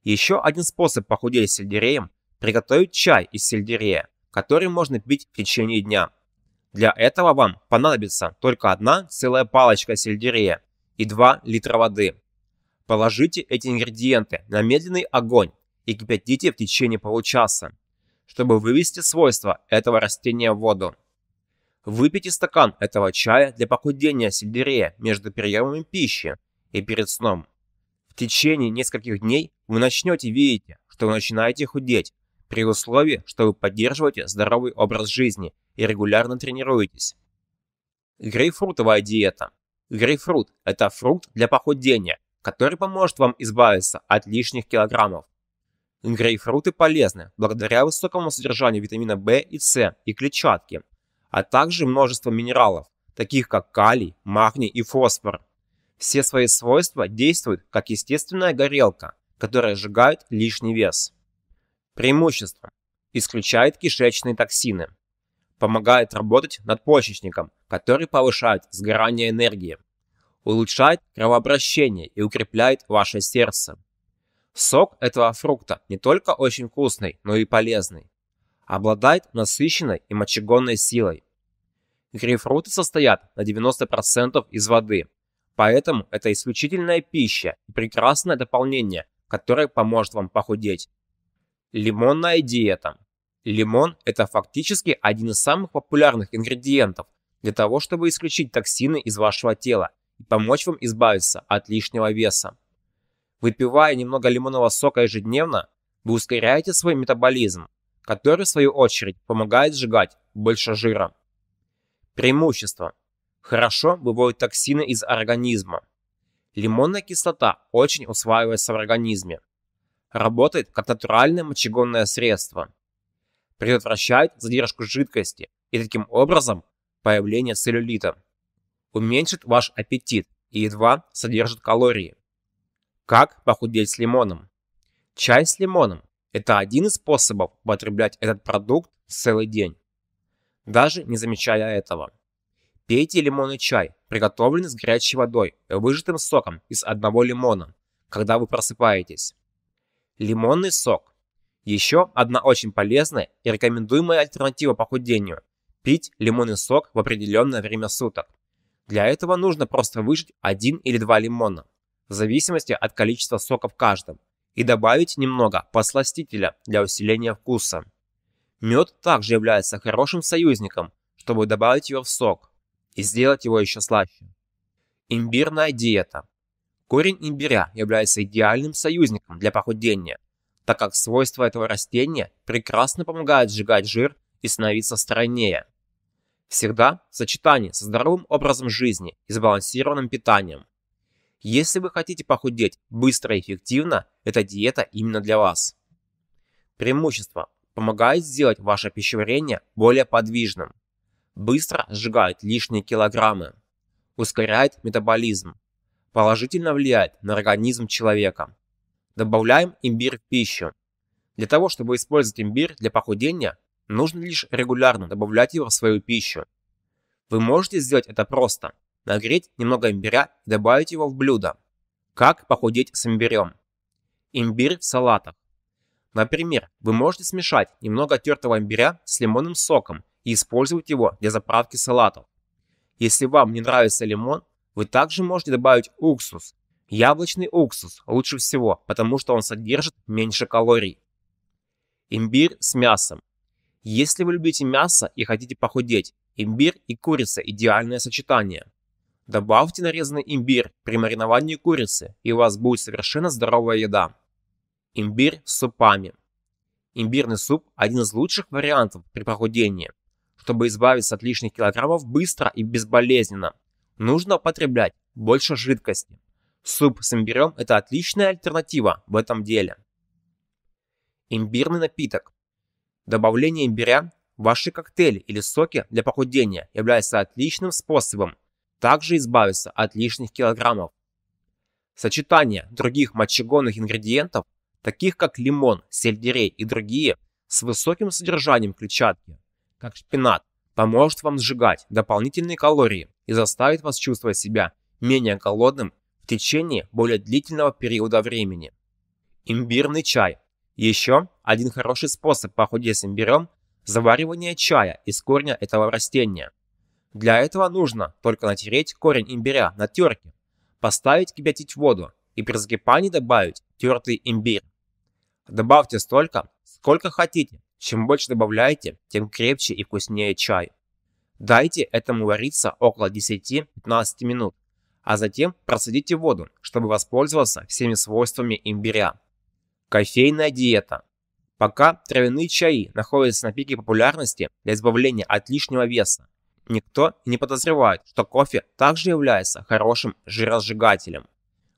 Speaker 1: Еще один способ похудеть сельдереем – приготовить чай из сельдерея, который можно пить в течение дня. Для этого вам понадобится только одна целая палочка сельдерея и 2 литра воды. Положите эти ингредиенты на медленный огонь и кипятите в течение получаса, чтобы вывести свойства этого растения в воду. Выпейте стакан этого чая для похудения сельдерея между приемами пищи и перед сном. В течение нескольких дней вы начнете видеть, что вы начинаете худеть, при условии, что вы поддерживаете здоровый образ жизни и регулярно тренируетесь. Грейпфрутовая диета. Грейпфрут – это фрукт для похудения, который поможет вам избавиться от лишних килограммов. Грейпфруты полезны благодаря высокому содержанию витамина В и С и клетчатки – а также множество минералов, таких как калий, магний и фосфор. Все свои свойства действуют как естественная горелка, которая сжигает лишний вес. Преимущество. Исключает кишечные токсины. Помогает работать над почечником, который повышает сгорание энергии. Улучшает кровообращение и укрепляет ваше сердце. Сок этого фрукта не только очень вкусный, но и полезный обладает насыщенной и мочегонной силой. Грейпфруты состоят на 90% из воды, поэтому это исключительная пища и прекрасное дополнение, которое поможет вам похудеть. Лимонная диета. Лимон – это фактически один из самых популярных ингредиентов для того, чтобы исключить токсины из вашего тела и помочь вам избавиться от лишнего веса. Выпивая немного лимонного сока ежедневно, вы ускоряете свой метаболизм который, в свою очередь, помогает сжигать больше жира. Преимущество. Хорошо выводит токсины из организма. Лимонная кислота очень усваивается в организме. Работает как натуральное мочегонное средство. Предотвращает задержку жидкости и таким образом появление целлюлита. Уменьшит ваш аппетит и едва содержит калории. Как похудеть с лимоном? Чай с лимоном это один из способов употреблять этот продукт целый день, даже не замечая этого. Пейте лимонный чай, приготовленный с горячей водой и выжатым соком из одного лимона, когда вы просыпаетесь. Лимонный сок. Еще одна очень полезная и рекомендуемая альтернатива похудению – пить лимонный сок в определенное время суток. Для этого нужно просто выжать один или два лимона, в зависимости от количества сока в каждом, и добавить немного посластителя для усиления вкуса. Мед также является хорошим союзником, чтобы добавить его в сок и сделать его еще слаще. Имбирная диета. Корень имбиря является идеальным союзником для похудения, так как свойства этого растения прекрасно помогают сжигать жир и становиться стройнее. Всегда в сочетании со здоровым образом жизни и сбалансированным питанием – если вы хотите похудеть быстро и эффективно, эта диета именно для вас. Преимущество. Помогает сделать ваше пищеварение более подвижным. Быстро сжигает лишние килограммы. Ускоряет метаболизм. Положительно влияет на организм человека. Добавляем имбирь в пищу. Для того, чтобы использовать имбирь для похудения, нужно лишь регулярно добавлять его в свою пищу. Вы можете сделать это просто, Нагреть немного имбиря и добавить его в блюдо. Как похудеть с имбирем? Имбирь в салатах. Например, вы можете смешать немного тертого имбиря с лимонным соком и использовать его для заправки салатов. Если вам не нравится лимон, вы также можете добавить уксус. Яблочный уксус лучше всего, потому что он содержит меньше калорий. Имбирь с мясом. Если вы любите мясо и хотите похудеть, имбирь и курица – идеальное сочетание. Добавьте нарезанный имбирь при мариновании курицы, и у вас будет совершенно здоровая еда. Имбирь с супами. Имбирный суп – один из лучших вариантов при похудении. Чтобы избавиться от лишних килограммов быстро и безболезненно, нужно употреблять больше жидкости. Суп с имбирем – это отличная альтернатива в этом деле. Имбирный напиток. Добавление имбиря в ваши коктейли или соки для похудения является отличным способом также избавиться от лишних килограммов. Сочетание других мочегонных ингредиентов, таких как лимон, сельдерей и другие, с высоким содержанием клетчатки, как шпинат, поможет вам сжигать дополнительные калории и заставит вас чувствовать себя менее голодным в течение более длительного периода времени. Имбирный чай. Еще один хороший способ по с имбирем – заваривание чая из корня этого растения. Для этого нужно только натереть корень имбиря на терке, поставить кипятить воду и при закипании добавить тертый имбирь. Добавьте столько, сколько хотите. Чем больше добавляете, тем крепче и вкуснее чай. Дайте этому вариться около 10-15 минут, а затем просадите воду, чтобы воспользоваться всеми свойствами имбиря. Кофейная диета. Пока травяные чаи находятся на пике популярности для избавления от лишнего веса, Никто не подозревает, что кофе также является хорошим жиросжигателем.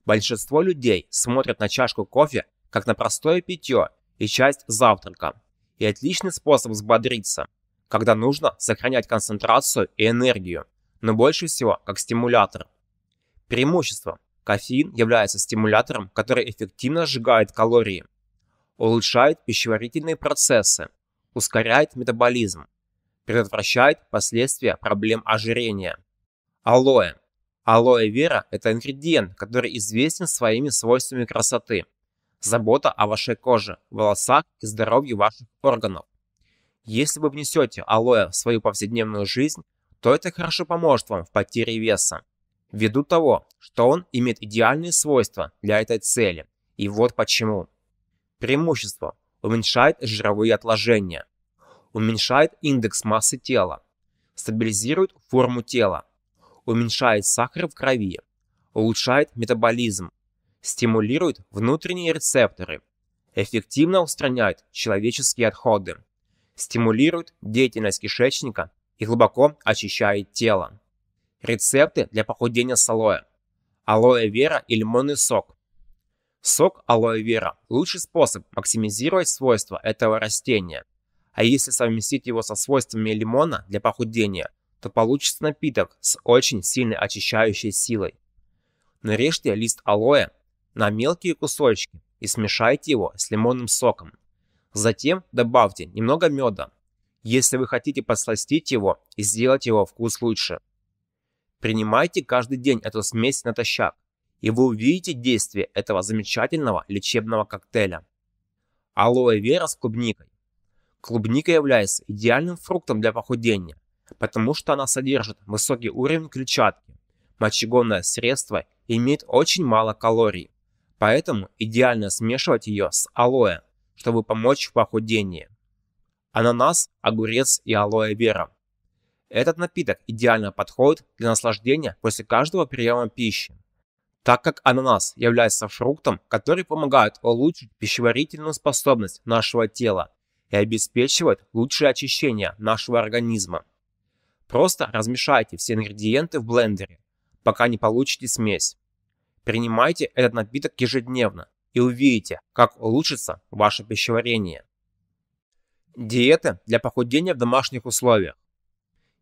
Speaker 1: Большинство людей смотрят на чашку кофе как на простое питье и часть завтрака. И отличный способ взбодриться, когда нужно сохранять концентрацию и энергию, но больше всего как стимулятор. Преимущество. Кофеин является стимулятором, который эффективно сжигает калории, улучшает пищеварительные процессы, ускоряет метаболизм, предотвращает последствия проблем ожирения. Алоэ. Алоэ вера – это ингредиент, который известен своими свойствами красоты. Забота о вашей коже, волосах и здоровье ваших органов. Если вы внесете алоэ в свою повседневную жизнь, то это хорошо поможет вам в потере веса. Ввиду того, что он имеет идеальные свойства для этой цели. И вот почему. Преимущество. Уменьшает жировые отложения уменьшает индекс массы тела, стабилизирует форму тела, уменьшает сахар в крови, улучшает метаболизм, стимулирует внутренние рецепторы, эффективно устраняет человеческие отходы, стимулирует деятельность кишечника и глубоко очищает тело. Рецепты для похудения с алоэ. Алоэ вера и лимонный сок. Сок алоэ вера – лучший способ максимизировать свойства этого растения – а если совместить его со свойствами лимона для похудения, то получится напиток с очень сильной очищающей силой. Нарежьте лист алоэ на мелкие кусочки и смешайте его с лимонным соком. Затем добавьте немного меда, если вы хотите подсластить его и сделать его вкус лучше. Принимайте каждый день эту смесь натощак, и вы увидите действие этого замечательного лечебного коктейля. Алоэ вера с клубникой Клубника является идеальным фруктом для похудения, потому что она содержит высокий уровень клетчатки. Мочегонное средство имеет очень мало калорий, поэтому идеально смешивать ее с алоэ, чтобы помочь в похудении. Ананас, огурец и алоэ вера. Этот напиток идеально подходит для наслаждения после каждого приема пищи, так как ананас является фруктом, который помогает улучшить пищеварительную способность нашего тела и обеспечивает лучшее очищение нашего организма. Просто размешайте все ингредиенты в блендере, пока не получите смесь. Принимайте этот напиток ежедневно и увидите, как улучшится ваше пищеварение. Диеты для похудения в домашних условиях.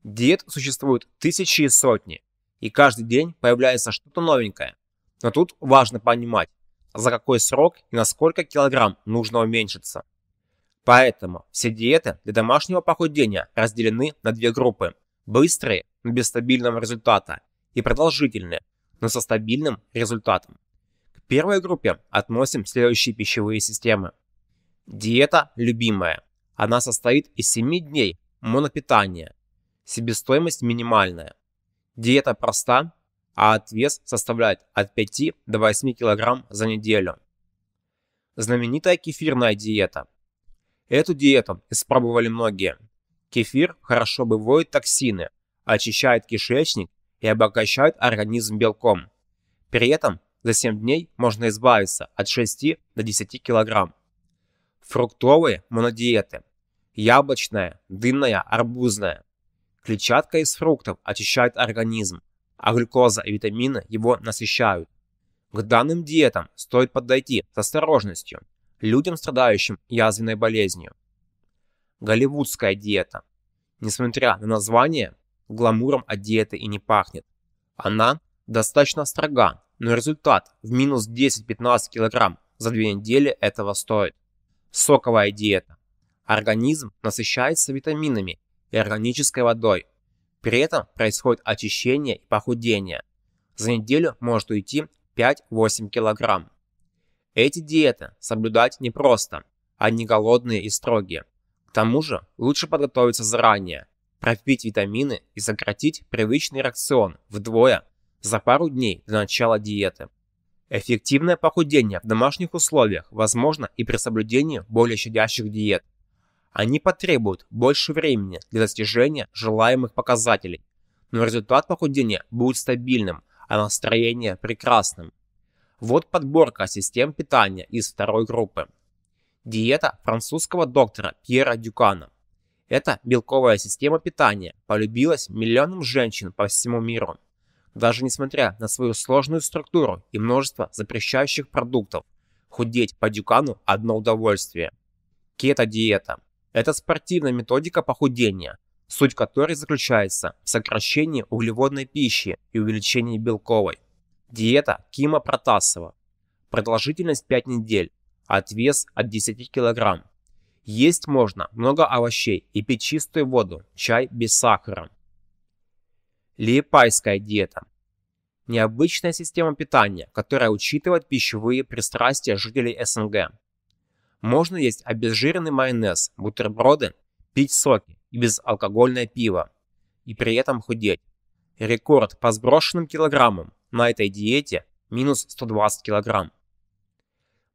Speaker 1: Диет существует тысячи и сотни, и каждый день появляется что-то новенькое. Но тут важно понимать, за какой срок и на сколько килограмм нужно уменьшиться. Поэтому все диеты для домашнего похудения разделены на две группы. Быстрые, но без стабильного результата, и продолжительные, но со стабильным результатом. К первой группе относим следующие пищевые системы. Диета любимая. Она состоит из 7 дней монопитания. Себестоимость минимальная. Диета проста, а отвес составляет от 5 до 8 кг за неделю. Знаменитая кефирная диета – Эту диету испробовали многие. Кефир хорошо выводит токсины, очищает кишечник и обогащает организм белком. При этом за 7 дней можно избавиться от 6 до 10 кг. Фруктовые монодиеты. Яблочная, дынная, арбузная. Клетчатка из фруктов очищает организм, а глюкоза и витамины его насыщают. К данным диетам стоит подойти с осторожностью – людям, страдающим язвенной болезнью. Голливудская диета. Несмотря на название, гламуром от диеты и не пахнет. Она достаточно строга, но результат в минус 10-15 кг за две недели этого стоит. Соковая диета. Организм насыщается витаминами и органической водой. При этом происходит очищение и похудение. За неделю может уйти 5-8 килограмм. Эти диеты соблюдать непросто, они голодные и строгие. К тому же лучше подготовиться заранее, пропить витамины и сократить привычный рацион вдвое за пару дней до начала диеты. Эффективное похудение в домашних условиях возможно и при соблюдении более щадящих диет. Они потребуют больше времени для достижения желаемых показателей, но результат похудения будет стабильным, а настроение прекрасным. Вот подборка систем питания из второй группы. Диета французского доктора Пьера Дюкана. Эта белковая система питания полюбилась миллионам женщин по всему миру. Даже несмотря на свою сложную структуру и множество запрещающих продуктов, худеть по Дюкану одно удовольствие. Кето-диета – это спортивная методика похудения, суть которой заключается в сокращении углеводной пищи и увеличении белковой. Диета Кима Протасова. Продолжительность 5 недель. от вес от 10 кг. Есть можно много овощей и пить чистую воду, чай без сахара. Липайская диета. Необычная система питания, которая учитывает пищевые пристрастия жителей СНГ. Можно есть обезжиренный майонез, бутерброды, пить соки и безалкогольное пиво. И при этом худеть. Рекорд по сброшенным килограммам на этой диете минус 120 кг.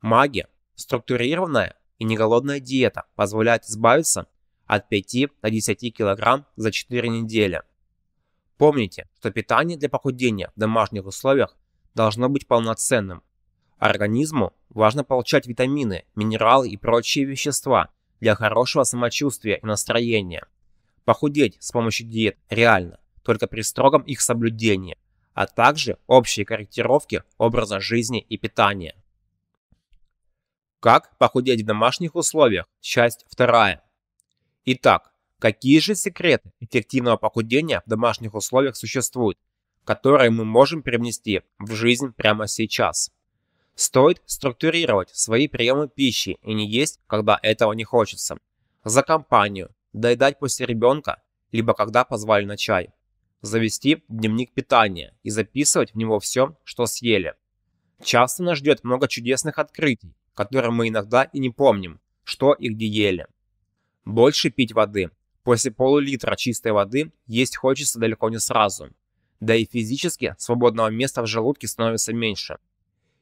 Speaker 1: Маги – структурированная и неголодная диета позволяет избавиться от 5 до 10 кг за 4 недели. Помните, что питание для похудения в домашних условиях должно быть полноценным. Организму важно получать витамины, минералы и прочие вещества для хорошего самочувствия и настроения. Похудеть с помощью диет реально, только при строгом их соблюдении – а также общие корректировки образа жизни и питания. Как похудеть в домашних условиях? Часть 2. Итак, какие же секреты эффективного похудения в домашних условиях существуют, которые мы можем привнести в жизнь прямо сейчас? Стоит структурировать свои приемы пищи и не есть, когда этого не хочется. За компанию, доедать после ребенка, либо когда позвали на чай завести дневник питания и записывать в него все, что съели. Часто нас ждет много чудесных открытий, которые мы иногда и не помним, что и где ели. Больше пить воды. После полулитра чистой воды есть хочется далеко не сразу. Да и физически свободного места в желудке становится меньше.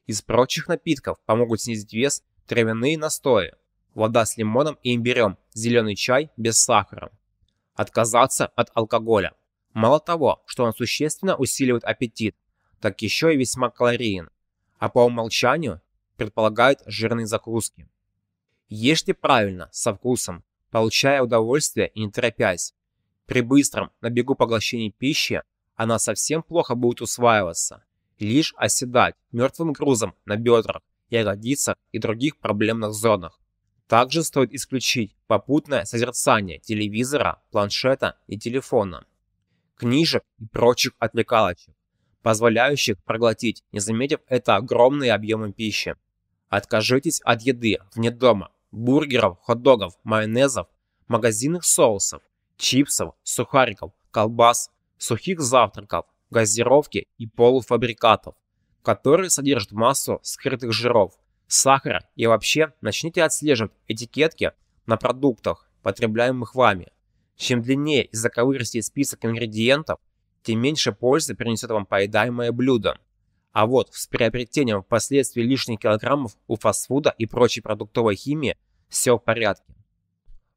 Speaker 1: Из прочих напитков помогут снизить вес травяные настои, вода с лимоном и имбирем, зеленый чай без сахара. Отказаться от алкоголя. Мало того, что он существенно усиливает аппетит, так еще и весьма калориен, а по умолчанию предполагает жирные закуски. Ешьте правильно, со вкусом, получая удовольствие и не торопясь. При быстром, на бегу поглощении пищи она совсем плохо будет усваиваться, лишь оседать мертвым грузом на бедрах, ягодицах и других проблемных зонах. Также стоит исключить попутное созерцание телевизора, планшета и телефона книжек и прочих отвлекалочек, позволяющих проглотить, не заметив это огромные объемы пищи. Откажитесь от еды вне дома, бургеров, хот-догов, майонезов, магазинных соусов, чипсов, сухариков, колбас, сухих завтраков, газировки и полуфабрикатов, которые содержат массу скрытых жиров, сахара и вообще начните отслеживать этикетки на продуктах, потребляемых вами. Чем длиннее и заковыристее список ингредиентов, тем меньше пользы принесет вам поедаемое блюдо. А вот с приобретением впоследствии лишних килограммов у фастфуда и прочей продуктовой химии все в порядке.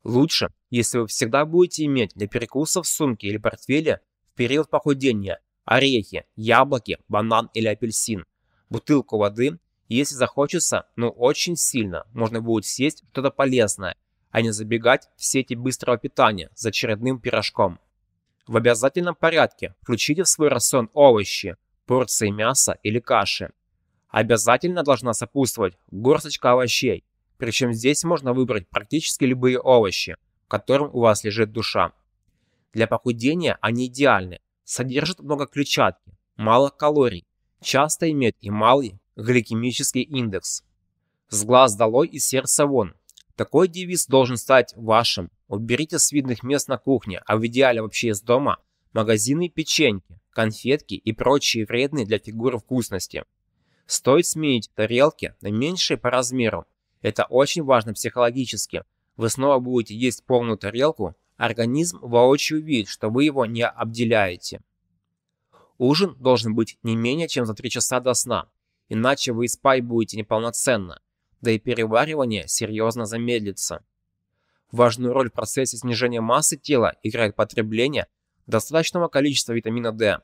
Speaker 1: Лучше, если вы всегда будете иметь для перекусов в сумке или портфеле в период похудения орехи, яблоки, банан или апельсин, бутылку воды, если захочется, но очень сильно, можно будет съесть что-то полезное а не забегать в сети быстрого питания за очередным пирожком. В обязательном порядке включите в свой рацион овощи, порции мяса или каши. Обязательно должна сопутствовать горсточка овощей, причем здесь можно выбрать практически любые овощи, которым у вас лежит душа. Для похудения они идеальны, содержат много клетчатки, мало калорий, часто имеют и малый гликемический индекс. С глаз долой и сердца вон, такой девиз должен стать вашим. Уберите с видных мест на кухне, а в идеале вообще из дома, магазины печеньки, конфетки и прочие вредные для фигуры вкусности. Стоит сменить тарелки на меньшие по размеру. Это очень важно психологически. Вы снова будете есть полную тарелку, организм воочию видит, что вы его не обделяете. Ужин должен быть не менее чем за 3 часа до сна, иначе вы и спать будете неполноценно да и переваривание серьезно замедлится. Важную роль в процессе снижения массы тела играет потребление достаточного количества витамина D.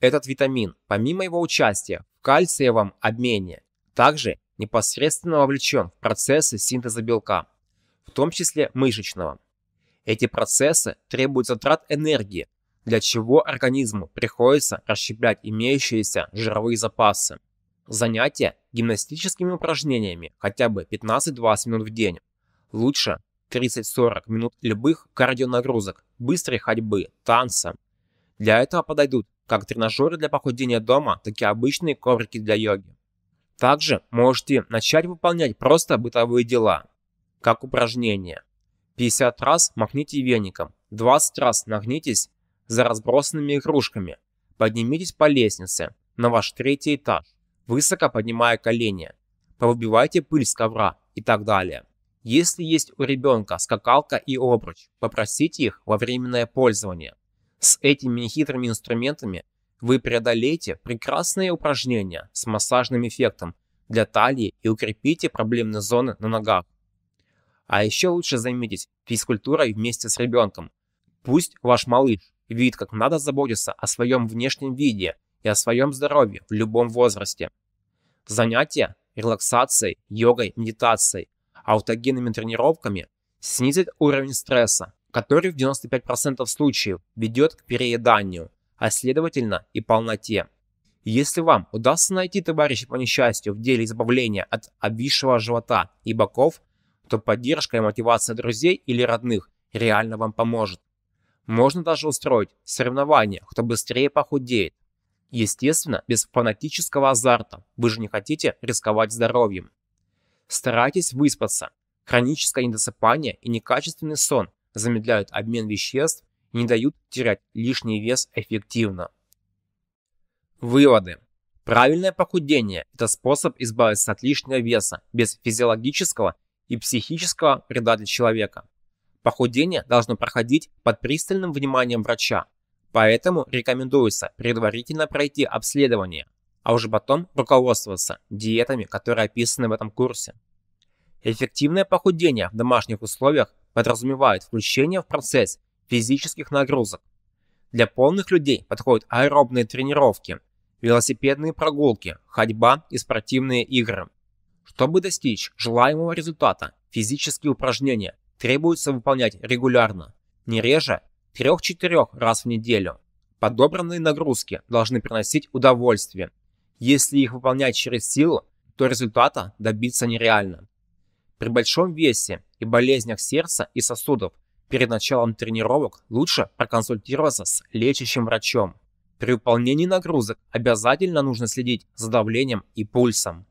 Speaker 1: Этот витамин, помимо его участия в кальциевом обмене, также непосредственно вовлечен в процессы синтеза белка, в том числе мышечного. Эти процессы требуют затрат энергии, для чего организму приходится расщеплять имеющиеся жировые запасы. Занятие гимнастическими упражнениями хотя бы 15-20 минут в день. Лучше 30-40 минут любых кардионагрузок, быстрой ходьбы, танца. Для этого подойдут как тренажеры для похудения дома, так и обычные коврики для йоги. Также можете начать выполнять просто бытовые дела, как упражнения. 50 раз махните веником, 20 раз нагнитесь за разбросанными игрушками, поднимитесь по лестнице на ваш третий этаж, высоко поднимая колени, повыбивайте пыль с ковра и так далее. Если есть у ребенка скакалка и обруч, попросите их во временное пользование. С этими нехитрыми инструментами вы преодолеете прекрасные упражнения с массажным эффектом для талии и укрепите проблемные зоны на ногах. А еще лучше займитесь физкультурой вместе с ребенком. Пусть ваш малыш видит, как надо заботиться о своем внешнем виде и о своем здоровье в любом возрасте. Занятия релаксацией, йогой, медитацией, аутогенными тренировками снизят уровень стресса, который в 95% случаев ведет к перееданию, а следовательно и полноте. Если вам удастся найти товарища по несчастью в деле избавления от обвисшего живота и боков, то поддержка и мотивация друзей или родных реально вам поможет. Можно даже устроить соревнования, кто быстрее похудеет, Естественно, без фанатического азарта, вы же не хотите рисковать здоровьем. Старайтесь выспаться. Хроническое недосыпание и некачественный сон замедляют обмен веществ и не дают терять лишний вес эффективно. Выводы. Правильное похудение – это способ избавиться от лишнего веса без физиологического и психического вреда для человека. Похудение должно проходить под пристальным вниманием врача, Поэтому рекомендуется предварительно пройти обследование, а уже потом руководствоваться диетами, которые описаны в этом курсе. Эффективное похудение в домашних условиях подразумевает включение в процесс физических нагрузок. Для полных людей подходят аэробные тренировки, велосипедные прогулки, ходьба и спортивные игры. Чтобы достичь желаемого результата, физические упражнения требуется выполнять регулярно, не реже, 3-4 раз в неделю. Подобранные нагрузки должны приносить удовольствие. Если их выполнять через силу, то результата добиться нереально. При большом весе и болезнях сердца и сосудов перед началом тренировок лучше проконсультироваться с лечащим врачом. При выполнении нагрузок обязательно нужно следить за давлением и пульсом.